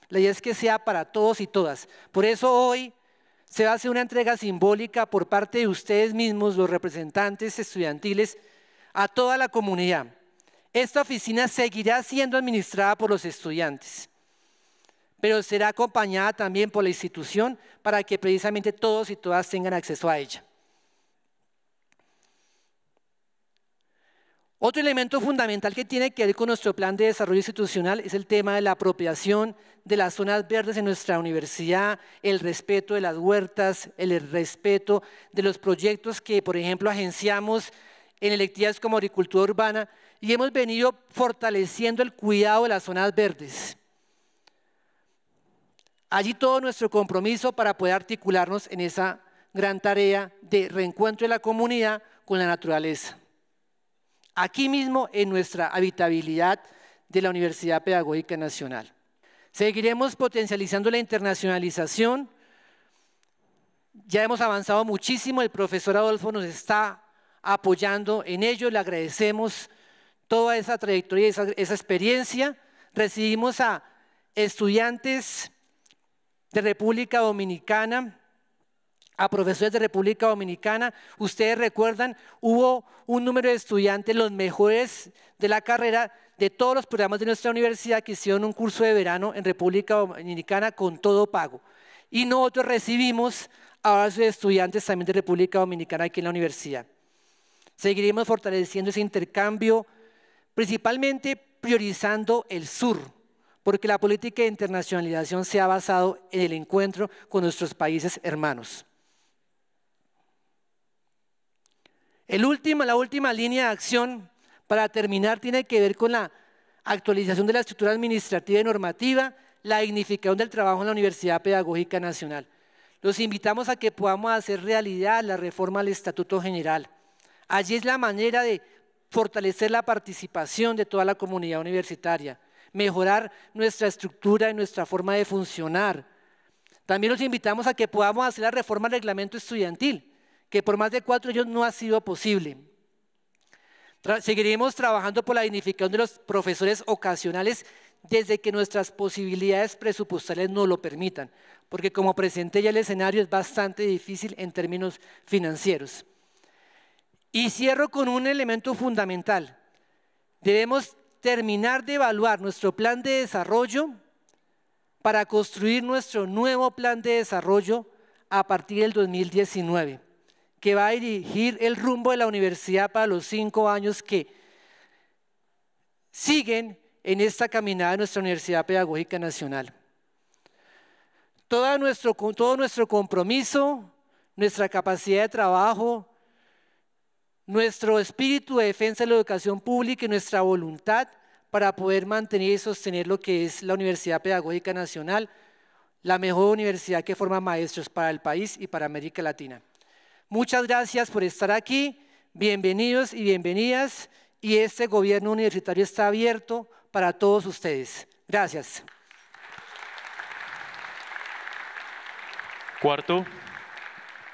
La idea es que sea para todos y todas. Por eso hoy se va a hacer una entrega simbólica por parte de ustedes mismos, los representantes estudiantiles, a toda la comunidad. Esta oficina seguirá siendo administrada por los estudiantes, pero será acompañada también por la institución para que precisamente todos y todas tengan acceso a ella. Otro elemento fundamental que tiene que ver con nuestro plan de desarrollo institucional es el tema de la apropiación de las zonas verdes en nuestra universidad, el respeto de las huertas, el respeto de los proyectos que, por ejemplo, agenciamos en electivas como agricultura urbana y hemos venido fortaleciendo el cuidado de las zonas verdes. Allí todo nuestro compromiso para poder articularnos en esa gran tarea de reencuentro de la comunidad con la naturaleza aquí mismo en nuestra habitabilidad de la Universidad Pedagógica Nacional. Seguiremos potencializando la internacionalización. Ya hemos avanzado muchísimo, el profesor Adolfo nos está apoyando en ello, le agradecemos toda esa trayectoria, esa, esa experiencia. Recibimos a estudiantes de República Dominicana, a profesores de República Dominicana. Ustedes recuerdan, hubo un número de estudiantes, los mejores de la carrera, de todos los programas de nuestra universidad que hicieron un curso de verano en República Dominicana con todo pago. Y nosotros recibimos a varios estudiantes también de República Dominicana aquí en la universidad. Seguiremos fortaleciendo ese intercambio, principalmente priorizando el sur, porque la política de internacionalización se ha basado en el encuentro con nuestros países hermanos. El último, la última línea de acción para terminar tiene que ver con la actualización de la estructura administrativa y normativa, la dignificación del trabajo en la Universidad Pedagógica Nacional. Los invitamos a que podamos hacer realidad la reforma al Estatuto General. Allí es la manera de fortalecer la participación de toda la comunidad universitaria, mejorar nuestra estructura y nuestra forma de funcionar. También los invitamos a que podamos hacer la reforma al reglamento estudiantil que por más de cuatro años no ha sido posible. seguiremos trabajando por la dignificación de los profesores ocasionales desde que nuestras posibilidades presupuestales no lo permitan, porque como presenté ya el escenario es bastante difícil en términos financieros. Y cierro con un elemento fundamental. Debemos terminar de evaluar nuestro plan de desarrollo para construir nuestro nuevo plan de desarrollo a partir del 2019 que va a dirigir el rumbo de la universidad para los cinco años que siguen en esta caminada de nuestra Universidad Pedagógica Nacional. Todo nuestro, todo nuestro compromiso, nuestra capacidad de trabajo, nuestro espíritu de defensa de la educación pública y nuestra voluntad para poder mantener y sostener lo que es la Universidad Pedagógica Nacional, la mejor universidad que forma maestros para el país y para América Latina. Muchas gracias por estar aquí, bienvenidos y bienvenidas, y este gobierno universitario está abierto para todos ustedes. Gracias. Cuarto,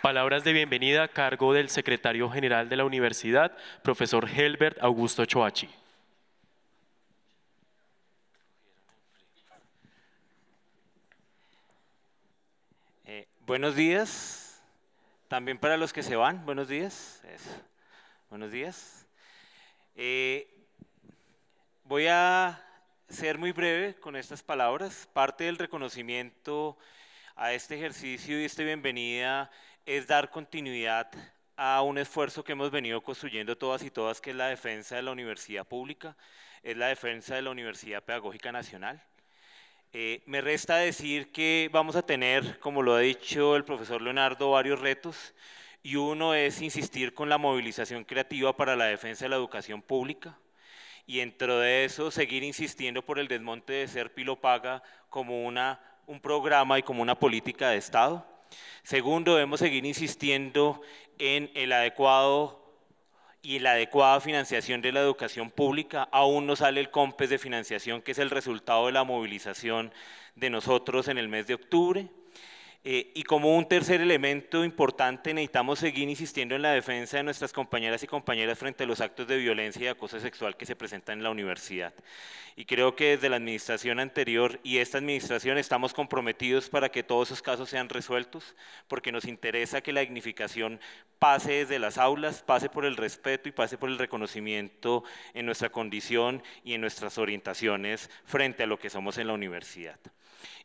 palabras de bienvenida a cargo del secretario general de la universidad, profesor Helbert Augusto Choachi. Eh, buenos días, también para los que se van, buenos días. Buenos días. Eh, voy a ser muy breve con estas palabras. Parte del reconocimiento a este ejercicio y esta bienvenida es dar continuidad a un esfuerzo que hemos venido construyendo todas y todas, que es la defensa de la universidad pública, es la defensa de la Universidad Pedagógica Nacional. Eh, me resta decir que vamos a tener, como lo ha dicho el profesor Leonardo, varios retos y uno es insistir con la movilización creativa para la defensa de la educación pública y dentro de eso seguir insistiendo por el desmonte de ser pilopaga como una, un programa y como una política de Estado. Segundo, debemos seguir insistiendo en el adecuado y la adecuada financiación de la educación pública, aún no sale el COMPES de financiación, que es el resultado de la movilización de nosotros en el mes de octubre. Eh, y como un tercer elemento importante, necesitamos seguir insistiendo en la defensa de nuestras compañeras y compañeras frente a los actos de violencia y acoso sexual que se presentan en la universidad. Y creo que desde la administración anterior y esta administración estamos comprometidos para que todos esos casos sean resueltos, porque nos interesa que la dignificación pase desde las aulas, pase por el respeto y pase por el reconocimiento en nuestra condición y en nuestras orientaciones frente a lo que somos en la universidad.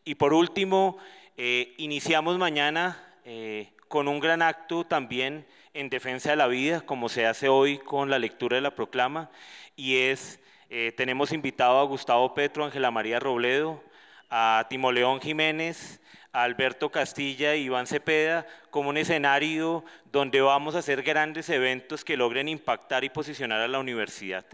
Y por último, eh, iniciamos mañana eh, con un gran acto también en defensa de la vida, como se hace hoy con la lectura de la proclama, y es, eh, tenemos invitado a Gustavo Petro, Ángela María Robledo, a León Jiménez, Alberto Castilla y e Iván Cepeda como un escenario donde vamos a hacer grandes eventos que logren impactar y posicionar a la universidad.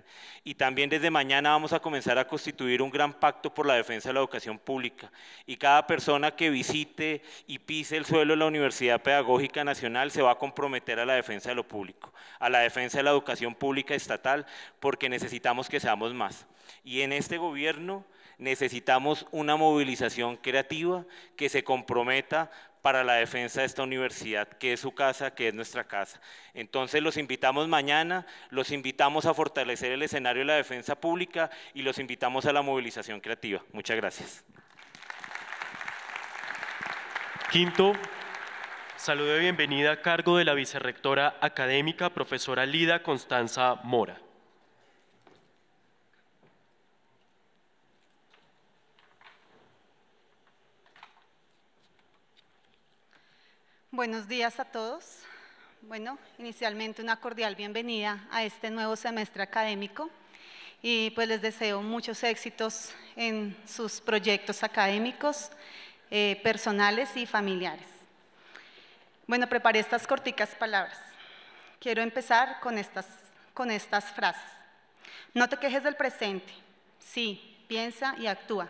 Y también desde mañana vamos a comenzar a constituir un gran pacto por la defensa de la educación pública. Y cada persona que visite y pise el suelo de la Universidad Pedagógica Nacional se va a comprometer a la defensa de lo público, a la defensa de la educación pública estatal, porque necesitamos que seamos más. Y en este gobierno necesitamos una movilización creativa que se comprometa para la defensa de esta universidad, que es su casa, que es nuestra casa. Entonces los invitamos mañana, los invitamos a fortalecer el escenario de la defensa pública y los invitamos a la movilización creativa. Muchas gracias. Quinto, saludo de bienvenida a cargo de la vicerrectora académica, profesora Lida Constanza Mora. Buenos días a todos. Bueno, inicialmente una cordial bienvenida a este nuevo semestre académico y pues les deseo muchos éxitos en sus proyectos académicos, eh, personales y familiares. Bueno, preparé estas corticas palabras. Quiero empezar con estas, con estas frases. No te quejes del presente. Sí, piensa y actúa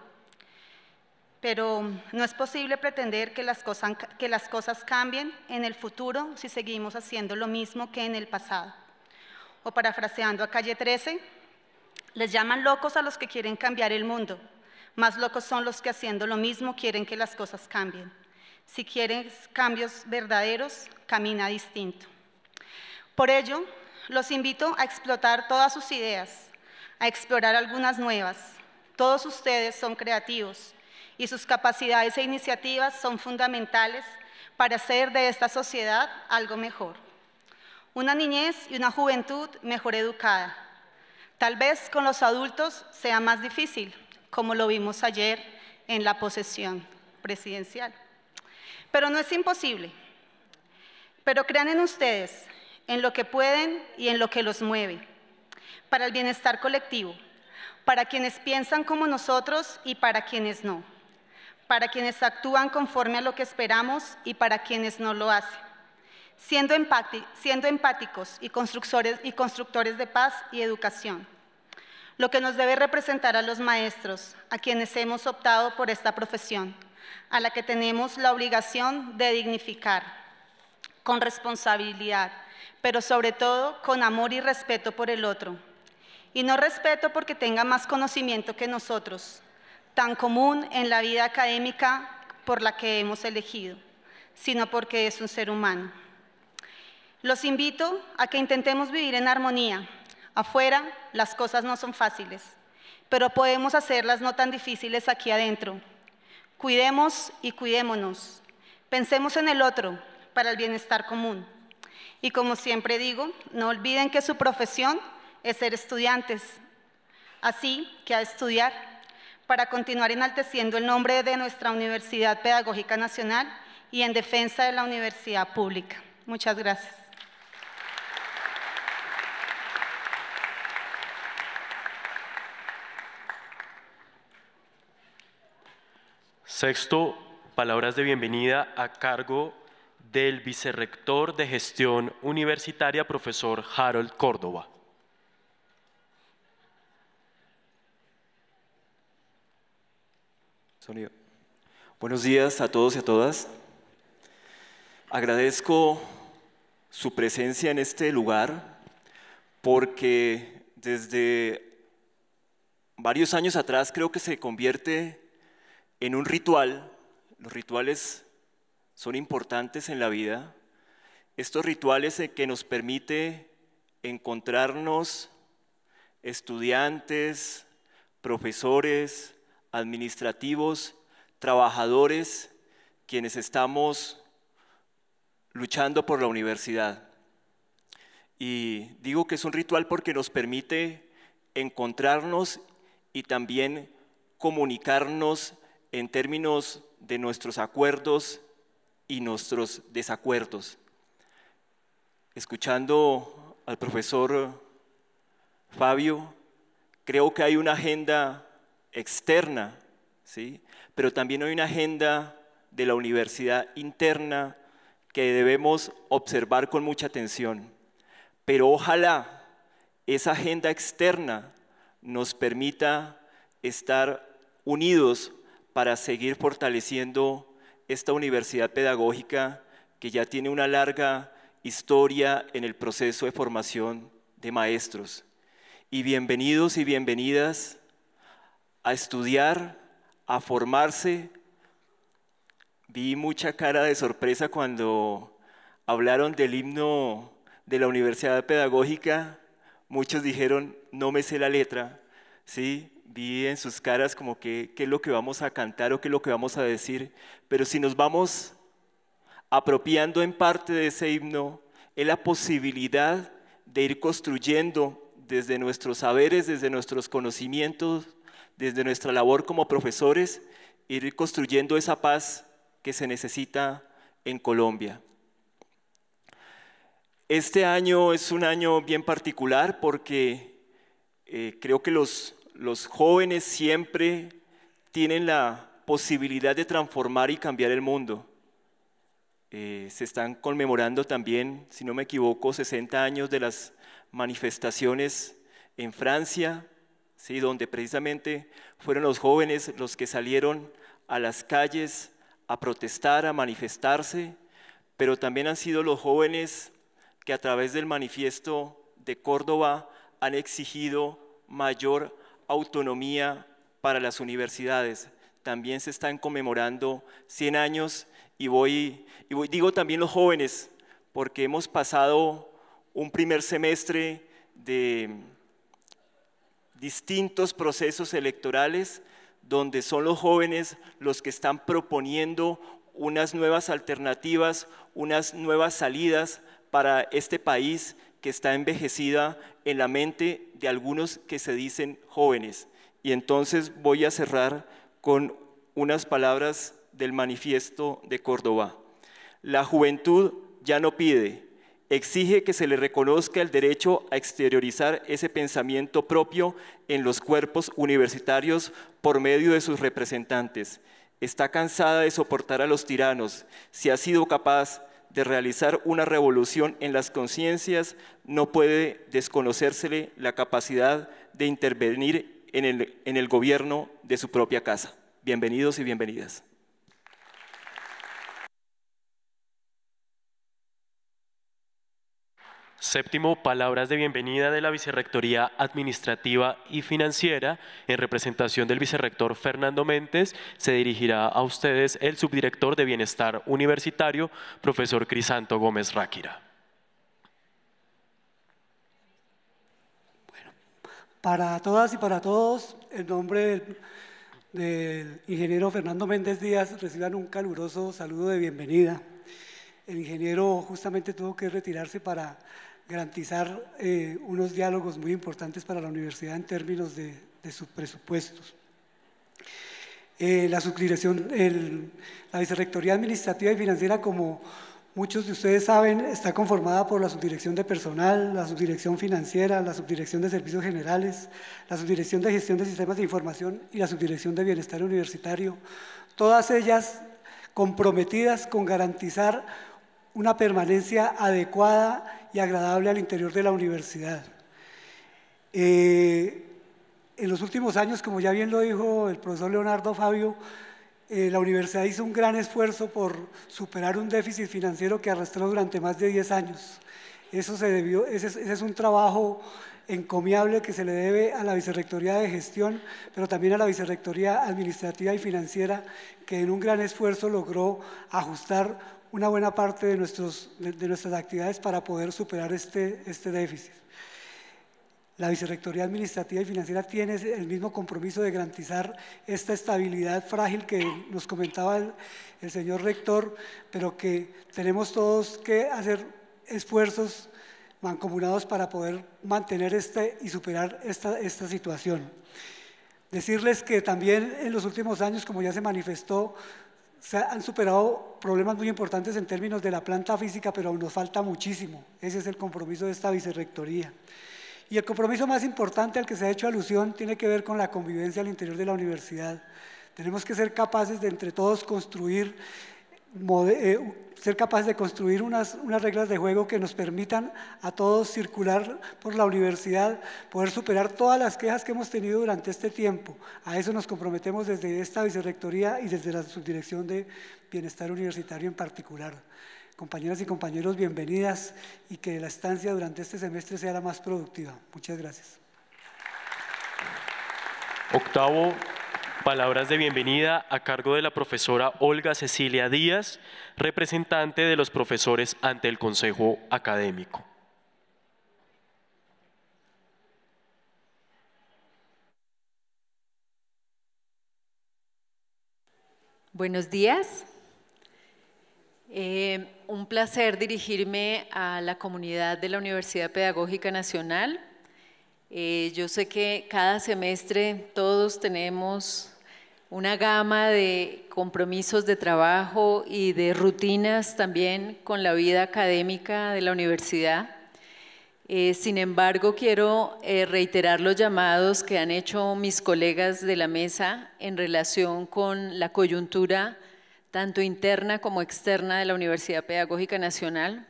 pero no es posible pretender que las, cosas, cambien en el futuro si seguimos haciendo lo mismo que en el pasado. O parafraseando a Calle 13, les llaman locos a los que quieren cambiar el mundo, más locos son los que haciendo lo mismo quieren que las cosas cambien. Si quieres cambios verdaderos, camina distinto. Por ello, los invito a explotar todas sus ideas, a explorar algunas nuevas. Todos ustedes son creativos, y sus capacidades e iniciativas son fundamentales para hacer de esta sociedad algo mejor. Una niñez y una juventud mejor educada. Tal vez con los adultos sea más difícil, como lo vimos ayer en la posesión presidencial. Pero no es imposible. Pero crean en ustedes, en lo que pueden y en lo que los mueve, para el bienestar colectivo, para quienes piensan como nosotros y para quienes no para quienes actúan conforme a lo que esperamos y para quienes no lo hacen, siendo, empáticos y constructores de paz y educación, lo que nos debe representar a los maestros, a quienes hemos optado por esta profesión, a la que tenemos la obligación de dignificar, con responsabilidad, pero sobre todo con amor y respeto por el otro. Y no respeto porque tenga más conocimiento que nosotros, tan común en la vida académica por la que hemos elegido, sino porque es un ser humano. Los invito a que intentemos vivir en armonía. Afuera las cosas no son fáciles, pero podemos hacerlas no tan difíciles aquí adentro. Cuidemos y cuidémonos. Pensemos en el otro para el bienestar común. Y como siempre digo, no olviden que su profesión es ser estudiantes. Así que a estudiar para continuar enalteciendo el nombre de nuestra Universidad Pedagógica Nacional y en defensa de la universidad pública. Muchas gracias. Sexto, palabras de bienvenida a cargo del vicerrector de gestión universitaria, profesor Harold Córdoba. Buenos días a todos y a todas. Agradezco su presencia en este lugar porque desde varios años atrás creo que se convierte en un ritual. Los rituales son importantes en la vida. Estos rituales que nos permite encontrarnos estudiantes, profesores, administrativos, trabajadores, quienes estamos luchando por la universidad. Y digo que es un ritual porque nos permite encontrarnos y también comunicarnos en términos de nuestros acuerdos y nuestros desacuerdos. Escuchando al profesor Fabio, creo que hay una agenda externa, ¿sí? pero también hay una agenda de la universidad interna que debemos observar con mucha atención. Pero ojalá esa agenda externa nos permita estar unidos para seguir fortaleciendo esta universidad pedagógica que ya tiene una larga historia en el proceso de formación de maestros. Y bienvenidos y bienvenidas a estudiar, a formarse. Vi mucha cara de sorpresa cuando hablaron del himno de la Universidad Pedagógica. Muchos dijeron, no me sé la letra. ¿Sí? Vi en sus caras como que qué es lo que vamos a cantar o qué es lo que vamos a decir. Pero si nos vamos apropiando en parte de ese himno, es la posibilidad de ir construyendo desde nuestros saberes, desde nuestros conocimientos, desde nuestra labor como profesores, ir construyendo esa paz que se necesita en Colombia. Este año es un año bien particular porque eh, creo que los, jóvenes siempre tienen la posibilidad de transformar y cambiar el mundo. Eh, se están conmemorando también, si no me equivoco, 60 años de las manifestaciones en Francia, ¿sí? donde precisamente fueron los jóvenes los que salieron a las calles a protestar, a manifestarse, pero también han sido los jóvenes que a través del manifiesto de Córdoba han exigido mayor autonomía para las universidades. También se están conmemorando 100 años y voy, y digo también los jóvenes, porque hemos pasado un primer semestre de distintos procesos electorales donde son los jóvenes los que están proponiendo unas nuevas alternativas, unas nuevas salidas para este país que está envejecida en la mente de algunos que se dicen jóvenes. Y entonces voy a cerrar con unas palabras del manifiesto de Córdoba. La juventud ya no pide, exige que se le reconozca el derecho a exteriorizar ese pensamiento propio en los cuerpos universitarios por medio de sus representantes. Está cansada de soportar a los tiranos. Si ha sido capaz de realizar una revolución en las conciencias, no puede desconocérsele la capacidad de intervenir en el, en el gobierno de su propia casa. Bienvenidos y bienvenidas. Séptimo, palabras de bienvenida de la Vicerrectoría Administrativa y Financiera. En representación del vicerrector Fernando Méndez, se dirigirá a ustedes el subdirector de Bienestar Universitario, profesor Crisanto Gómez Ráquira. Bueno, para todas y para todos, en nombre del, del ingeniero Fernando Méndez Díaz, reciban un caluroso saludo de bienvenida. El ingeniero justamente tuvo que retirarse para garantizar eh, unos diálogos muy importantes para la universidad en términos de, sus presupuestos. Eh, la subdirección, la Vicerrectoría Administrativa y Financiera, como muchos de ustedes saben, está conformada por la Subdirección de Personal, la Subdirección Financiera, la Subdirección de Servicios Generales, la Subdirección de Gestión de Sistemas de Información y la Subdirección de Bienestar Universitario, todas ellas comprometidas con garantizar una permanencia adecuada y agradable al interior de la universidad. Eh, en los últimos años, como ya bien lo dijo el profesor Leonardo Fabio, eh, la universidad hizo un gran esfuerzo por superar un déficit financiero que arrastró durante más de 10 años. Eso se debió, ese, ese es un trabajo encomiable que se le debe a la Vicerrectoría de Gestión, pero también a la Vicerrectoría Administrativa y Financiera, que en un gran esfuerzo logró ajustar una buena parte de, nuestros, de, nuestras actividades para poder superar este, este déficit. La Vicerrectoría Administrativa y Financiera tiene el mismo compromiso de garantizar esta estabilidad frágil que nos comentaba el, el señor rector, pero que tenemos todos que hacer esfuerzos mancomunados para poder mantener este y superar esta, esta situación. Decirles que también en los últimos años, como ya se manifestó, se han superado problemas muy importantes en términos de la planta física, pero aún nos falta muchísimo. Ese es el compromiso de esta vicerrectoría. Y el compromiso más importante al que se ha hecho alusión tiene que ver con la convivencia al interior de la universidad. Tenemos que ser capaces de entre todos construir eh, ser capaces de construir unas, unas, reglas de juego que nos permitan a todos circular por la universidad, poder superar todas las quejas que hemos tenido durante este tiempo. A eso nos comprometemos desde esta vicerrectoría y desde la subdirección de bienestar universitario en particular. Compañeras y compañeros, bienvenidas y que la estancia durante este semestre sea la más productiva. Muchas gracias. Octavo Palabras de bienvenida a cargo de la profesora Olga Cecilia Díaz, representante de los profesores ante el Consejo Académico. Buenos días. Eh, un placer dirigirme a la comunidad de la Universidad Pedagógica Nacional. Eh, yo sé que cada semestre todos tenemos una gama de compromisos de trabajo y de rutinas también con la vida académica de la universidad. Eh, sin embargo, quiero eh, reiterar los llamados que han hecho mis colegas de la mesa en relación con la coyuntura tanto interna como externa de la Universidad Pedagógica Nacional,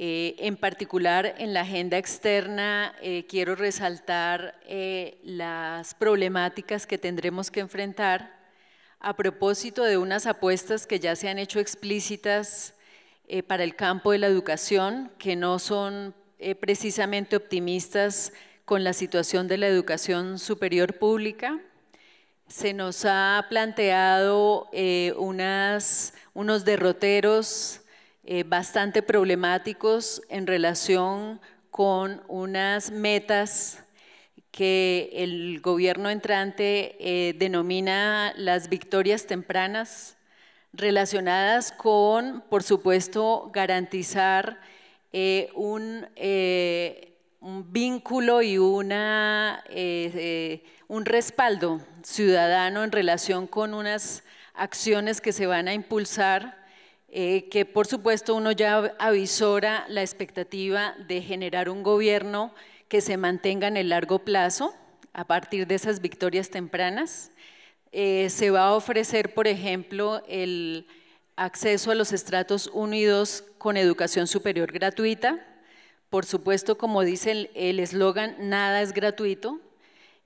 eh, en particular, en la agenda externa, eh, quiero resaltar eh, las problemáticas que tendremos que enfrentar a propósito de unas apuestas que ya se han hecho explícitas para el campo de la educación, que no son precisamente optimistas con la situación de la educación superior pública. Se nos ha planteado unos derroteros eh, bastante problemáticos en relación con unas metas que el gobierno entrante eh, denomina las victorias tempranas, relacionadas con, por supuesto, garantizar eh, un, vínculo y una, un respaldo ciudadano en relación con unas acciones que se van a impulsar eh, que por supuesto uno ya avisora la expectativa de generar un gobierno que se mantenga en el largo plazo a partir de esas victorias tempranas. Eh, se va a ofrecer, por ejemplo, el acceso a los estratos 1 y 2 con educación superior gratuita. Por supuesto, como dice el eslogan, nada es gratuito.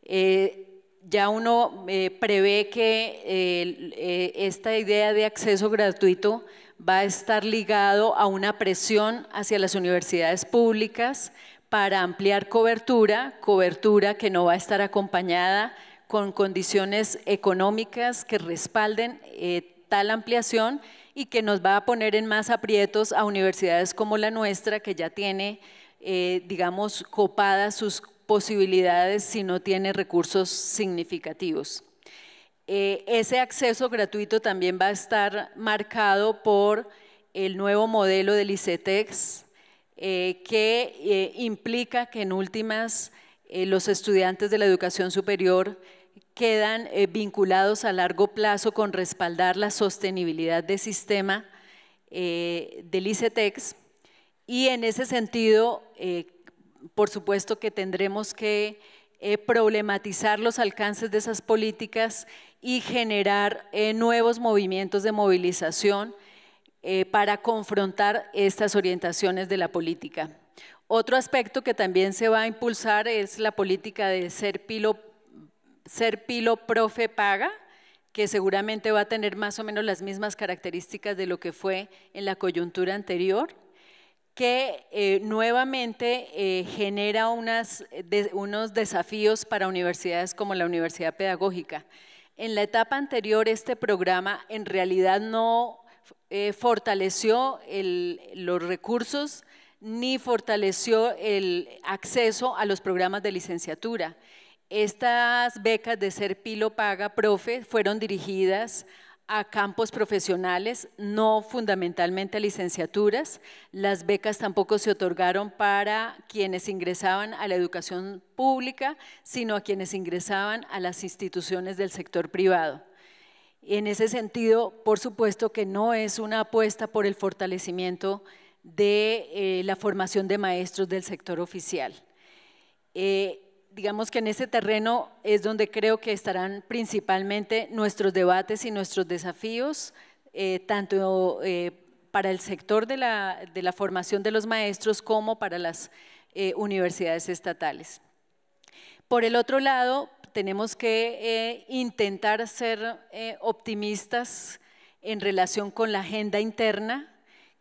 Eh, ya uno prevé que esta idea de acceso gratuito va a estar ligado a una presión hacia las universidades públicas para ampliar cobertura, cobertura que no va a estar acompañada con condiciones económicas que respalden eh, tal ampliación y que nos va a poner en más aprietos a universidades como la nuestra, que ya tiene, eh, digamos, copadas sus posibilidades si no tiene recursos significativos. Eh, ese acceso gratuito también va a estar marcado por el nuevo modelo del ICETEX, eh, que eh, implica que en últimas los estudiantes de la educación superior quedan vinculados a largo plazo con respaldar la sostenibilidad del sistema del ICETEX. Y en ese sentido, por supuesto que tendremos que eh, problematizar los alcances de esas políticas y generar eh, nuevos movimientos de movilización eh, para confrontar estas orientaciones de la política. Otro aspecto que también se va a impulsar es la política de ser pilo, ser pilo profe paga, que seguramente va a tener más o menos las mismas características de lo que fue en la coyuntura anterior que eh, nuevamente eh, genera eh, unos desafíos para universidades como la Universidad Pedagógica. En la etapa anterior, este programa en realidad no fortaleció los recursos ni fortaleció el acceso a los programas de licenciatura. Estas becas de ser pilo paga profe fueron dirigidas a campos profesionales, no fundamentalmente a licenciaturas. Las becas tampoco se otorgaron para quienes ingresaban a la educación pública, sino a quienes ingresaban a las instituciones del sector privado. En ese sentido, por supuesto que no es una apuesta por el fortalecimiento de eh, la formación de maestros del sector oficial. Eh, digamos que en ese terreno es donde creo que estarán principalmente nuestros debates y nuestros desafíos, eh, tanto eh, para el sector de la, formación de los maestros como para las eh, universidades estatales. Por el otro lado, tenemos que intentar ser optimistas en relación con la agenda interna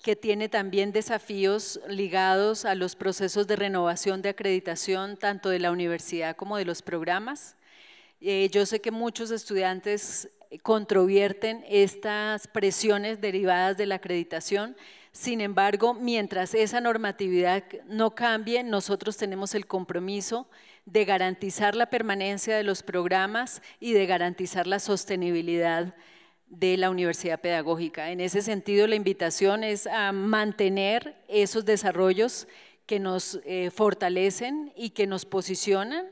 que tiene también desafíos ligados a los procesos de renovación de acreditación, tanto de la universidad como de los programas. Eh, yo sé que muchos estudiantes controvierten estas presiones derivadas de la acreditación, sin embargo, mientras esa normatividad no cambie, nosotros tenemos el compromiso de garantizar la permanencia de los programas y de garantizar la sostenibilidad de la Universidad Pedagógica. En ese sentido, la invitación es a mantener esos desarrollos que nos eh, fortalecen y que nos posicionan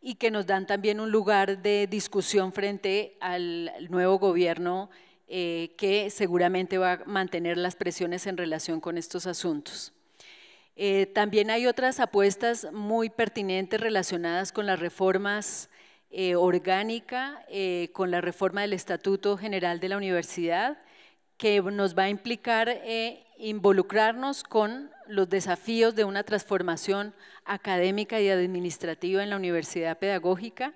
y que nos dan también un lugar de discusión frente al nuevo gobierno eh, que seguramente va a mantener las presiones en relación con estos asuntos. Eh, también hay otras apuestas muy pertinentes relacionadas con las reformas eh, orgánica eh, con la reforma del Estatuto General de la Universidad, que nos va a implicar eh, involucrarnos con los desafíos de una transformación académica y administrativa en la universidad pedagógica.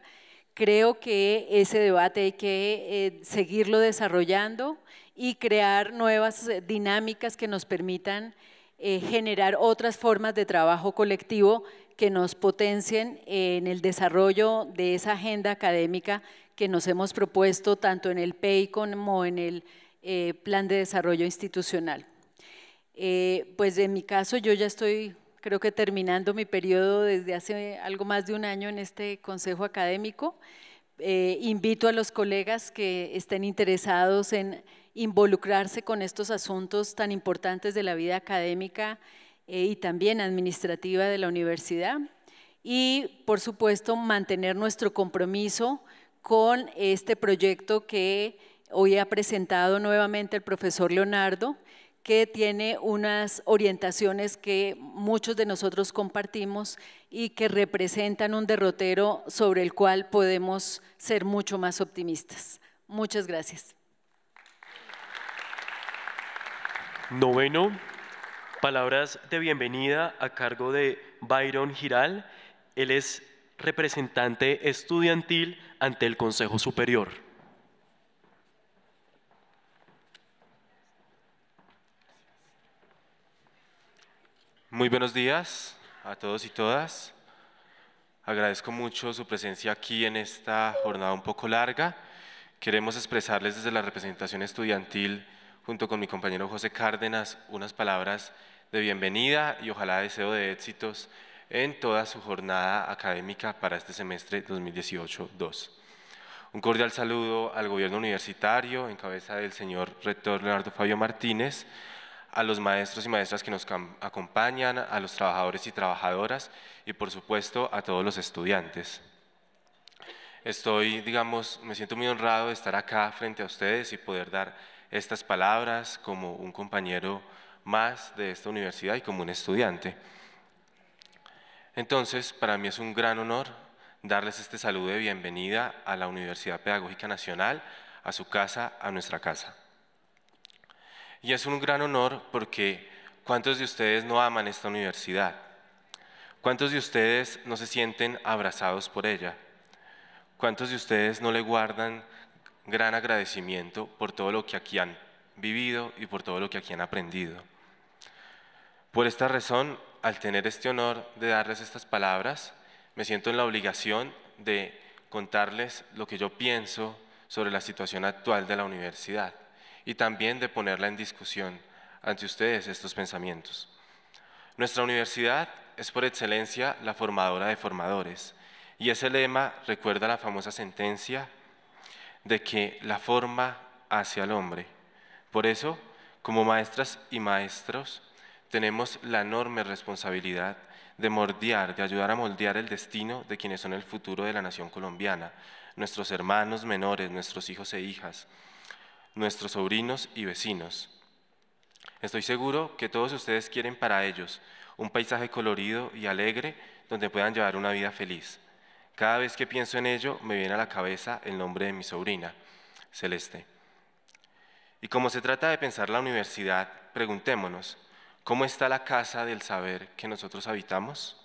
Creo que ese debate hay que seguirlo desarrollando y crear nuevas dinámicas que nos permitan generar otras formas de trabajo colectivo que nos potencien en el desarrollo de esa agenda académica que nos hemos propuesto tanto en el PEI como en el eh, Plan de Desarrollo Institucional. Eh, pues en mi caso yo ya estoy creo que terminando mi periodo desde hace algo más de un año en este consejo académico. Eh, invito a los colegas que estén interesados en involucrarse con estos asuntos tan importantes de la vida académica eh, y también administrativa de la universidad y, por supuesto, mantener nuestro compromiso con este proyecto que hoy ha presentado nuevamente el profesor Leonardo, que tiene unas orientaciones que muchos de nosotros compartimos y que representan un derrotero sobre el cual podemos ser mucho más optimistas. Muchas gracias. Noveno, Palabras de bienvenida a cargo de Byron Giral. Él es representante estudiantil ante el Consejo Superior. Muy buenos días a todos y todas. Agradezco mucho su presencia aquí en esta jornada un poco larga. Queremos expresarles desde la representación estudiantil junto con mi compañero José Cárdenas, unas palabras de bienvenida y ojalá deseo de éxitos en toda su jornada académica para este semestre 2018-2. Un cordial saludo al gobierno universitario en cabeza del señor rector Leonardo Fabio Martínez, a los maestros y maestras que nos acompañan, a los trabajadores y trabajadoras y por supuesto a todos los estudiantes. Estoy, digamos, me siento muy honrado de estar acá frente a ustedes y poder dar estas palabras como un compañero más de esta universidad y como un estudiante. Entonces, para mí es un gran honor darles este saludo de bienvenida a la Universidad Pedagógica Nacional, a su casa, a nuestra casa. Y es un gran honor porque ¿cuántos de ustedes no aman esta universidad? ¿Cuántos de ustedes no se sienten abrazados por ella? ¿Cuántos de ustedes no le guardan gran agradecimiento por todo lo que aquí han vivido y por todo lo que aquí han aprendido. Por esta razón, al tener este honor de darles estas palabras, me siento en la obligación de contarles lo que yo pienso sobre la situación actual de la universidad y también de ponerla en discusión ante ustedes estos pensamientos. Nuestra universidad es por excelencia la formadora de formadores y ese lema recuerda la famosa sentencia de que la forma hace al hombre. Por eso, como maestras y maestros, tenemos la enorme responsabilidad de mordear de ayudar a moldear el destino de quienes son el futuro de la nación colombiana, nuestros hermanos menores, nuestros hijos e hijas, nuestros sobrinos y vecinos. Estoy seguro que todos ustedes quieren para ellos un paisaje colorido y alegre donde puedan llevar una vida feliz. Cada vez que pienso en ello, me viene a la cabeza el nombre de mi sobrina, Celeste. Y como se trata de pensar la universidad, preguntémonos, ¿cómo está la casa del saber que nosotros habitamos?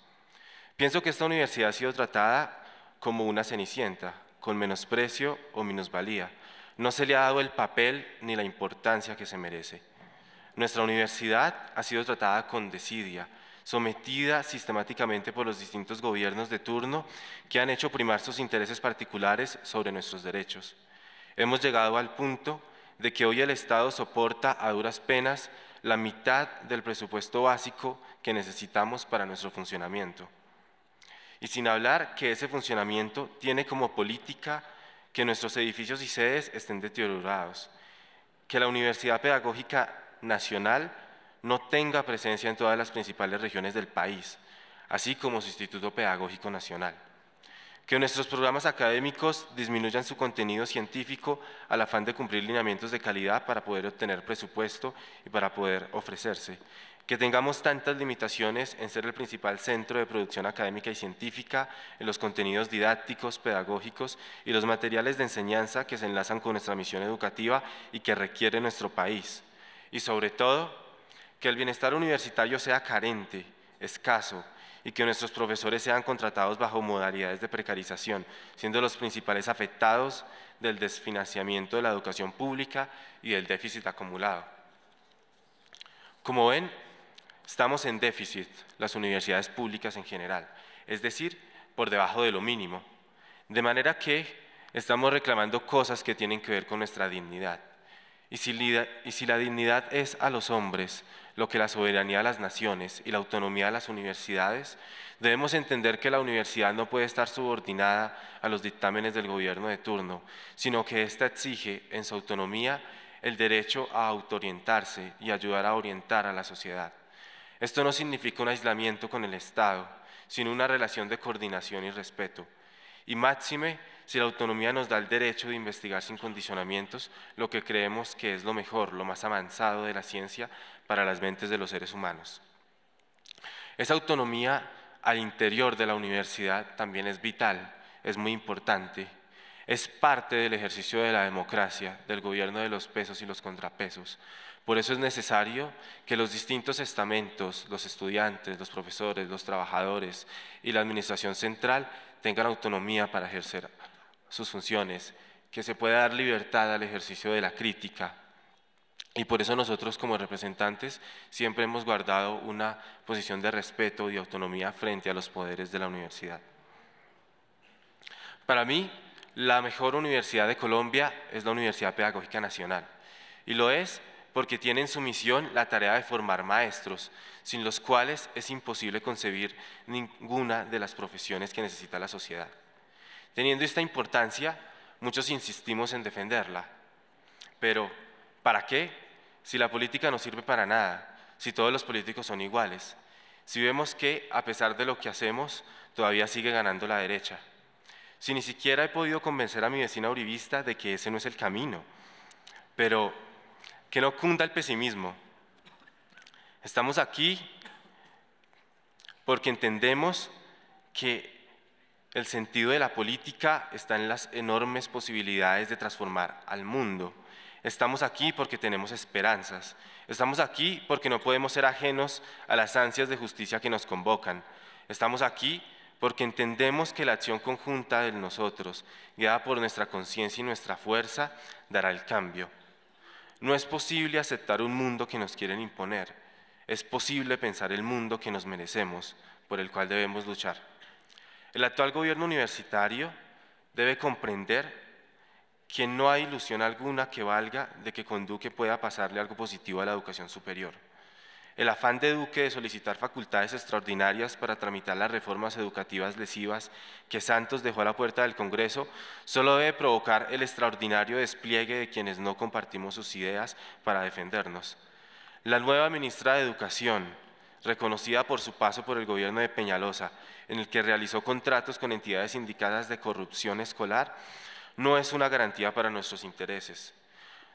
Pienso que esta universidad ha sido tratada como una cenicienta, con menosprecio o menosvalía. No se le ha dado el papel ni la importancia que se merece. Nuestra universidad ha sido tratada con desidia, sometida sistemáticamente por los distintos gobiernos de turno que han hecho primar sus intereses particulares sobre nuestros derechos. Hemos llegado al punto de que hoy el Estado soporta a duras penas la mitad del presupuesto básico que necesitamos para nuestro funcionamiento. Y sin hablar que ese funcionamiento tiene como política que nuestros edificios y sedes estén deteriorados, que la Universidad Pedagógica Nacional no tenga presencia en todas las principales regiones del país, así como su Instituto Pedagógico Nacional. Que nuestros programas académicos disminuyan su contenido científico al afán de cumplir lineamientos de calidad para poder obtener presupuesto y para poder ofrecerse. Que tengamos tantas limitaciones en ser el principal centro de producción académica y científica, en los contenidos didácticos, pedagógicos y los materiales de enseñanza que se enlazan con nuestra misión educativa y que requiere nuestro país. Y sobre todo, que el bienestar universitario sea carente, escaso, y que nuestros profesores sean contratados bajo modalidades de precarización, siendo los principales afectados del desfinanciamiento de la educación pública y del déficit acumulado. Como ven, estamos en déficit las universidades públicas en general, es decir, por debajo de lo mínimo, de manera que estamos reclamando cosas que tienen que ver con nuestra dignidad. Y si, la dignidad es a los hombres, lo que la soberanía de las naciones y la autonomía de las universidades, debemos entender que la universidad no puede estar subordinada a los dictámenes del gobierno de turno, sino que ésta exige en su autonomía el derecho a autoorientarse y ayudar a orientar a la sociedad. Esto no significa un aislamiento con el Estado, sino una relación de coordinación y respeto. Y máxime, si la autonomía nos da el derecho de investigar sin condicionamientos lo que creemos que es lo mejor, lo más avanzado de la ciencia para las mentes de los seres humanos. Esa autonomía al interior de la universidad también es vital, es muy importante, es parte del ejercicio de la democracia, del gobierno de los pesos y los contrapesos. Por eso es necesario que los distintos estamentos, los estudiantes, los profesores, los trabajadores y la administración central tengan autonomía para ejercer sus funciones, que se pueda dar libertad al ejercicio de la crítica. Y por eso nosotros como representantes siempre hemos guardado una posición de respeto y autonomía frente a los poderes de la universidad. Para mí, la mejor universidad de Colombia es la Universidad Pedagógica Nacional. Y lo es porque tiene en su misión la tarea de formar maestros, sin los cuales es imposible concebir ninguna de las profesiones que necesita la sociedad. Teniendo esta importancia, muchos insistimos en defenderla. Pero, ¿para qué? Si la política no sirve para nada, si todos los políticos son iguales, si vemos que, a pesar de lo que hacemos, todavía sigue ganando la derecha, si ni siquiera he podido convencer a mi vecina uribista de que ese no es el camino, pero que no cunda el pesimismo. Estamos aquí porque entendemos que el sentido de la política está en las enormes posibilidades de transformar al mundo. Estamos aquí porque tenemos esperanzas. Estamos aquí porque no podemos ser ajenos a las ansias de justicia que nos convocan. Estamos aquí porque entendemos que la acción conjunta de nosotros, guiada por nuestra conciencia y nuestra fuerza, dará el cambio. No es posible aceptar un mundo que nos quieren imponer. Es posible pensar el mundo que nos merecemos, por el cual debemos luchar. El actual gobierno universitario debe comprender que no hay ilusión alguna que valga de que con Duque pueda pasarle algo positivo a la educación superior. El afán de Duque de solicitar facultades extraordinarias para tramitar las reformas educativas lesivas que Santos dejó a la puerta del Congreso solo debe provocar el extraordinario despliegue de quienes no compartimos sus ideas para defendernos. La nueva ministra de Educación, reconocida por su paso por el gobierno de Peñalosa en el que realizó contratos con entidades indicadas de corrupción escolar, no es una garantía para nuestros intereses.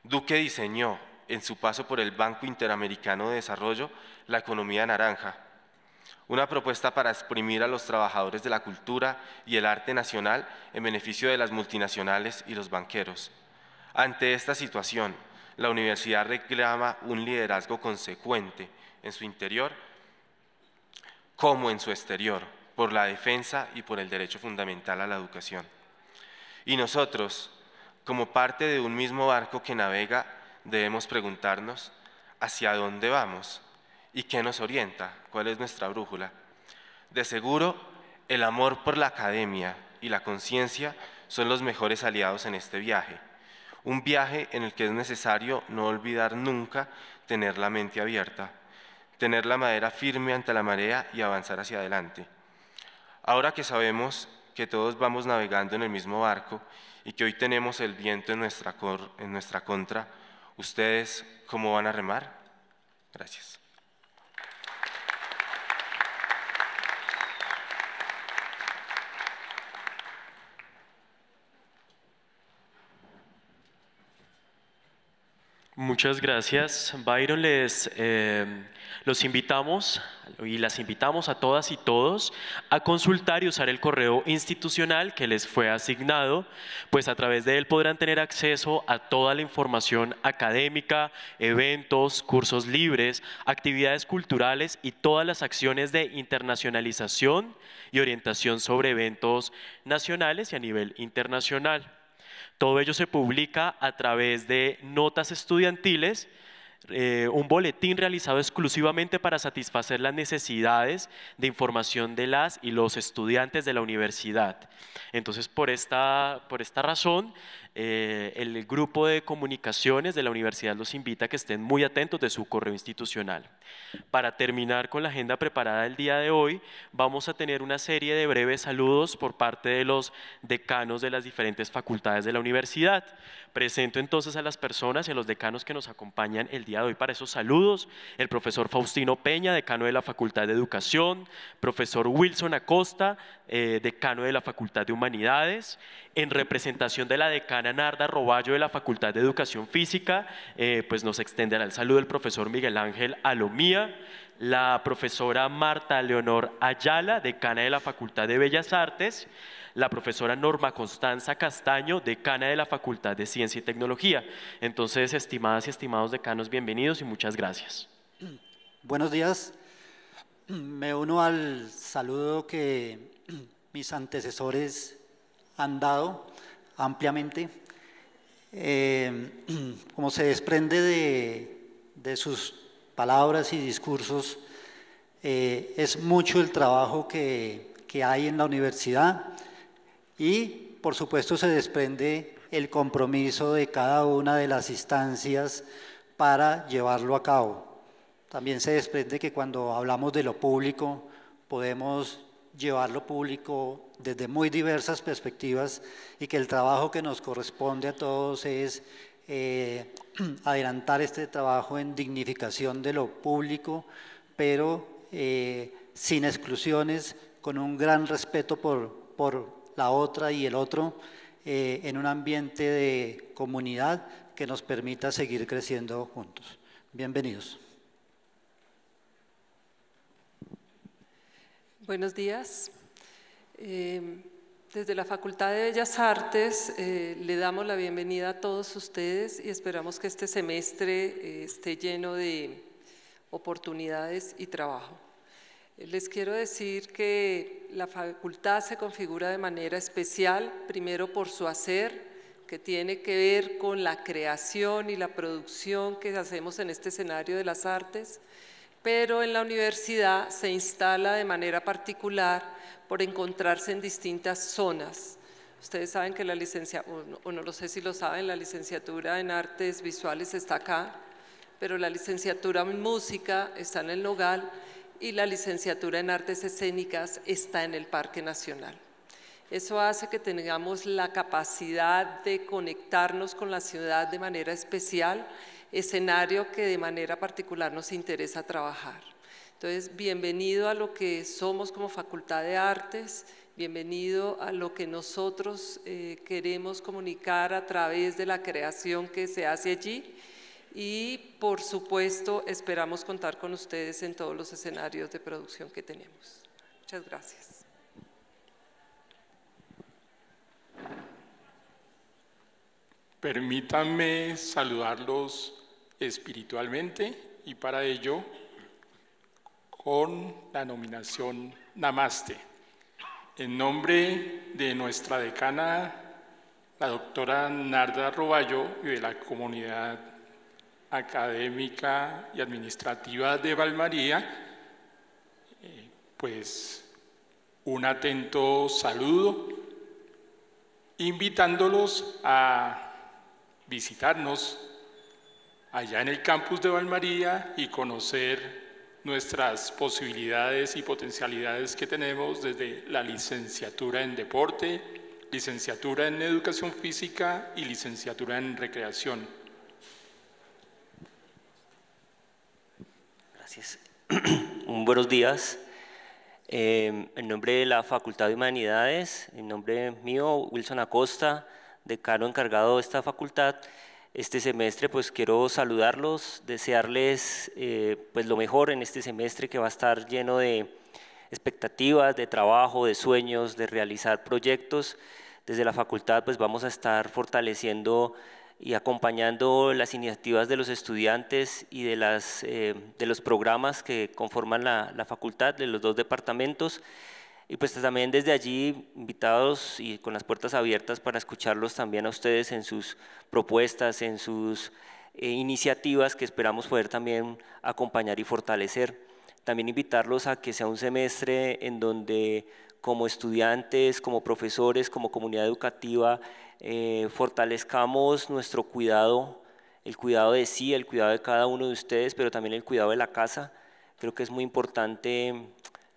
Duque diseñó, en su paso por el Banco Interamericano de Desarrollo, la economía naranja, una propuesta para exprimir a los trabajadores de la cultura y el arte nacional en beneficio de las multinacionales y los banqueros. Ante esta situación, la universidad reclama un liderazgo consecuente en su interior como en su exterior por la defensa y por el derecho fundamental a la educación. Y nosotros, como parte de un mismo barco que navega, debemos preguntarnos hacia dónde vamos y qué nos orienta, cuál es nuestra brújula. De seguro, el amor por la academia y la conciencia son los mejores aliados en este viaje. Un viaje en el que es necesario no olvidar nunca tener la mente abierta, tener la madera firme ante la marea y avanzar hacia adelante. Ahora que sabemos que todos vamos navegando en el mismo barco y que hoy tenemos el viento en nuestra, en nuestra contra, ¿ustedes cómo van a remar? Gracias. Muchas gracias. Byron les eh, los invitamos y las invitamos a todas y todos a consultar y usar el correo institucional que les fue asignado, pues a través de él podrán tener acceso a toda la información académica, eventos, cursos libres, actividades culturales y todas las acciones de internacionalización y orientación sobre eventos nacionales y a nivel internacional. Todo ello se publica a través de notas estudiantiles eh, un boletín realizado exclusivamente para satisfacer las necesidades de información de las y los estudiantes de la universidad. Entonces, por esta, por esta razón, eh, el grupo de comunicaciones de la universidad los invita a que estén muy atentos de su correo institucional. Para terminar con la agenda preparada el día de hoy, vamos a tener una serie de breves saludos por parte de los decanos de las diferentes facultades de la universidad. Presento entonces a las personas y a los decanos que nos acompañan el día de hoy para esos saludos. El profesor Faustino Peña, decano de la Facultad de Educación, profesor Wilson Acosta, eh, decano de la Facultad de Humanidades, en representación de la decana Narda Roballo de la Facultad de Educación Física, eh, pues nos extenderá el saludo el profesor Miguel Ángel Alomía, la profesora Marta Leonor Ayala, decana de la Facultad de Bellas Artes, la profesora Norma Constanza Castaño, decana de la Facultad de Ciencia y Tecnología. Entonces, estimadas y estimados decanos, bienvenidos y muchas gracias. Buenos días. Me uno al saludo que mis antecesores han dado ampliamente. Eh, como se desprende de, sus palabras y discursos, eh, es mucho el trabajo que, que hay en la universidad y, por supuesto, se desprende el compromiso de cada una de las instancias para llevarlo a cabo. También se desprende que cuando hablamos de lo público podemos lo público desde muy diversas perspectivas y que el trabajo que nos corresponde a todos es eh, adelantar este trabajo en dignificación de lo público, pero eh, sin exclusiones, con un gran respeto por, la otra y el otro, eh, en un ambiente de comunidad que nos permita seguir creciendo juntos. Bienvenidos. Buenos días. Eh, desde la Facultad de Bellas Artes eh, le damos la bienvenida a todos ustedes y esperamos que este semestre eh, esté lleno de oportunidades y trabajo. Les quiero decir que la facultad se configura de manera especial, primero por su hacer, que tiene que ver con la creación y la producción que hacemos en este escenario de las artes, pero en la universidad se instala de manera particular por encontrarse en distintas zonas. Ustedes saben que la licenciatura, o, no, lo sé si lo saben, la licenciatura en artes visuales está acá, pero la licenciatura en música está en el Nogal y la licenciatura en artes escénicas está en el Parque Nacional. Eso hace que tengamos la capacidad de conectarnos con la ciudad de manera especial escenario que de manera particular nos interesa trabajar. Entonces, bienvenido a lo que somos como Facultad de Artes, bienvenido a lo que nosotros eh, queremos comunicar a través de la creación que se hace allí y por supuesto esperamos contar con ustedes en todos los escenarios de producción que tenemos. Muchas gracias. Permítanme saludarlos espiritualmente y para ello con la nominación Namaste. En nombre de nuestra decana, la doctora Narda Roballo, y de la comunidad académica y administrativa de Valmaría, eh, pues un atento saludo, invitándolos a visitarnos allá en el campus de Valmaría y conocer nuestras posibilidades y potencialidades que tenemos desde la licenciatura en deporte, licenciatura en educación física y licenciatura en recreación. Gracias. Un buenos días. Eh, en nombre de la Facultad de Humanidades, en nombre mío, Wilson Acosta, decano encargado de esta facultad. Este semestre pues quiero saludarlos, desearles eh, pues lo mejor en este semestre que va a estar lleno de expectativas, de trabajo, de sueños, de realizar proyectos. Desde la facultad pues vamos a estar fortaleciendo y acompañando las iniciativas de los estudiantes y de, eh, los programas que conforman la facultad de los dos departamentos. Y pues también desde allí, invitados y con las puertas abiertas para escucharlos también a ustedes en sus propuestas, en sus eh, iniciativas que esperamos poder también acompañar y fortalecer. También invitarlos a que sea un semestre en donde como estudiantes, como profesores, como comunidad educativa, eh, fortalezcamos nuestro cuidado, el cuidado de sí, el cuidado de cada uno de ustedes, pero también el cuidado de la casa. Creo que es muy importante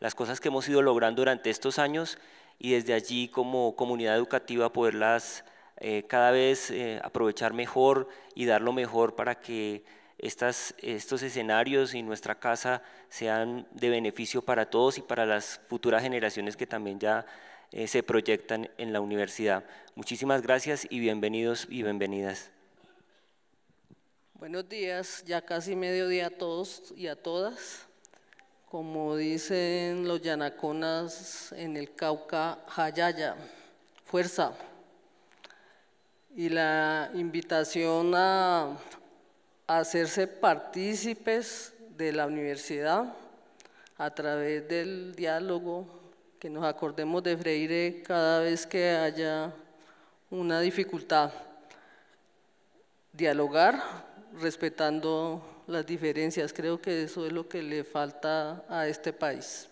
las cosas que hemos ido logrando durante estos años y desde allí como comunidad educativa poderlas eh, cada vez eh, aprovechar mejor y dar lo mejor para que estos escenarios y nuestra casa sean de beneficio para todos y para las futuras generaciones que también ya eh, se proyectan en la universidad. Muchísimas gracias y bienvenidos y bienvenidas. Buenos días, ya casi mediodía a todos y a todas como dicen los yanaconas en el Cauca, Hayaya, fuerza. Y la invitación a hacerse partícipes de la universidad a través del diálogo, que nos acordemos de Freire cada vez que haya una dificultad. Dialogar respetando las diferencias. Creo que eso es lo que le falta a este país.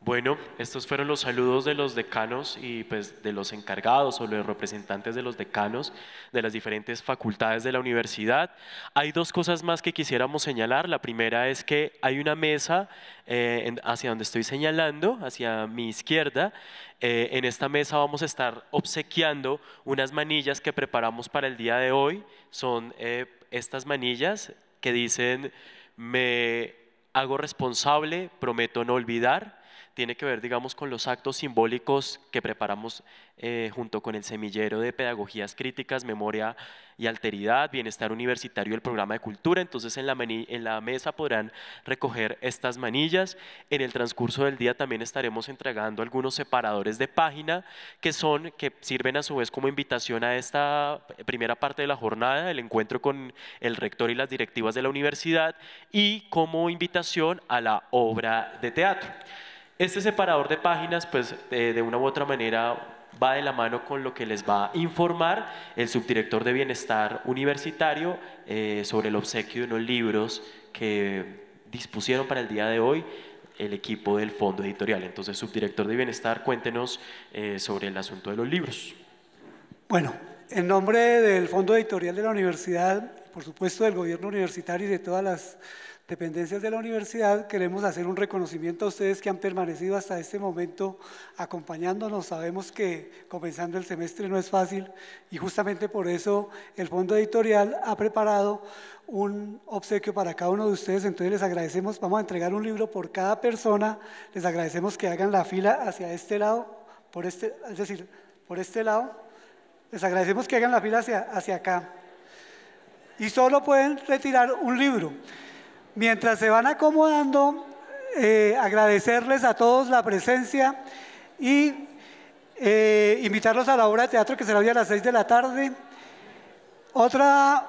Bueno, estos fueron los saludos de los decanos y pues, de los encargados o los representantes de los decanos de las diferentes facultades de la universidad. Hay dos cosas más que quisiéramos señalar. La primera es que hay una mesa eh, hacia donde estoy señalando, hacia mi izquierda. Eh, en esta mesa vamos a estar obsequiando unas manillas que preparamos para el día de hoy. Son eh, estas manillas que dicen, me hago responsable, prometo no olvidar tiene que ver, digamos, con los actos simbólicos que preparamos eh, junto con el semillero de pedagogías críticas, memoria y alteridad, bienestar universitario, y el programa de cultura. Entonces, en la, en la mesa podrán recoger estas manillas. En el transcurso del día también estaremos entregando algunos separadores de página que son, que sirven a su vez como invitación a esta primera parte de la jornada, el encuentro con el rector y las directivas de la universidad y como invitación a la obra de teatro. Este separador de páginas, pues eh, de una u otra manera va de la mano con lo que les va a informar el subdirector de bienestar universitario eh, sobre el obsequio de unos libros que dispusieron para el día de hoy el equipo del fondo editorial. Entonces, subdirector de bienestar, cuéntenos eh, sobre el asunto de los libros. Bueno, en nombre del fondo editorial de la universidad, por supuesto del gobierno universitario y de todas las dependencias de la universidad, queremos hacer un reconocimiento a ustedes que han permanecido hasta este momento acompañándonos. Sabemos que comenzando el semestre no es fácil y justamente por eso el Fondo Editorial ha preparado un obsequio para cada uno de ustedes. Entonces les agradecemos, vamos a entregar un libro por cada persona. Les agradecemos que hagan la fila hacia este lado, por este, es decir, por este lado. Les agradecemos que hagan la fila hacia, hacia acá. Y solo pueden retirar un libro. Mientras se van acomodando, eh, agradecerles a todos la presencia y eh, invitarlos a la obra de teatro que será hoy a las 6 de la tarde. Otra,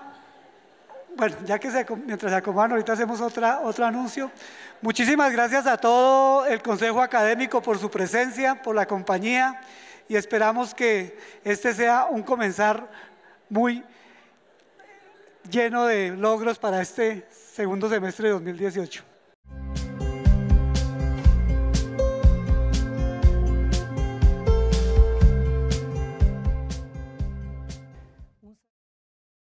bueno, ya que se, mientras se acomodan, ahorita hacemos otra, otro anuncio. Muchísimas gracias a todo el Consejo Académico por su presencia, por la compañía y esperamos que este sea un comenzar muy lleno de logros para este segundo semestre de 2018.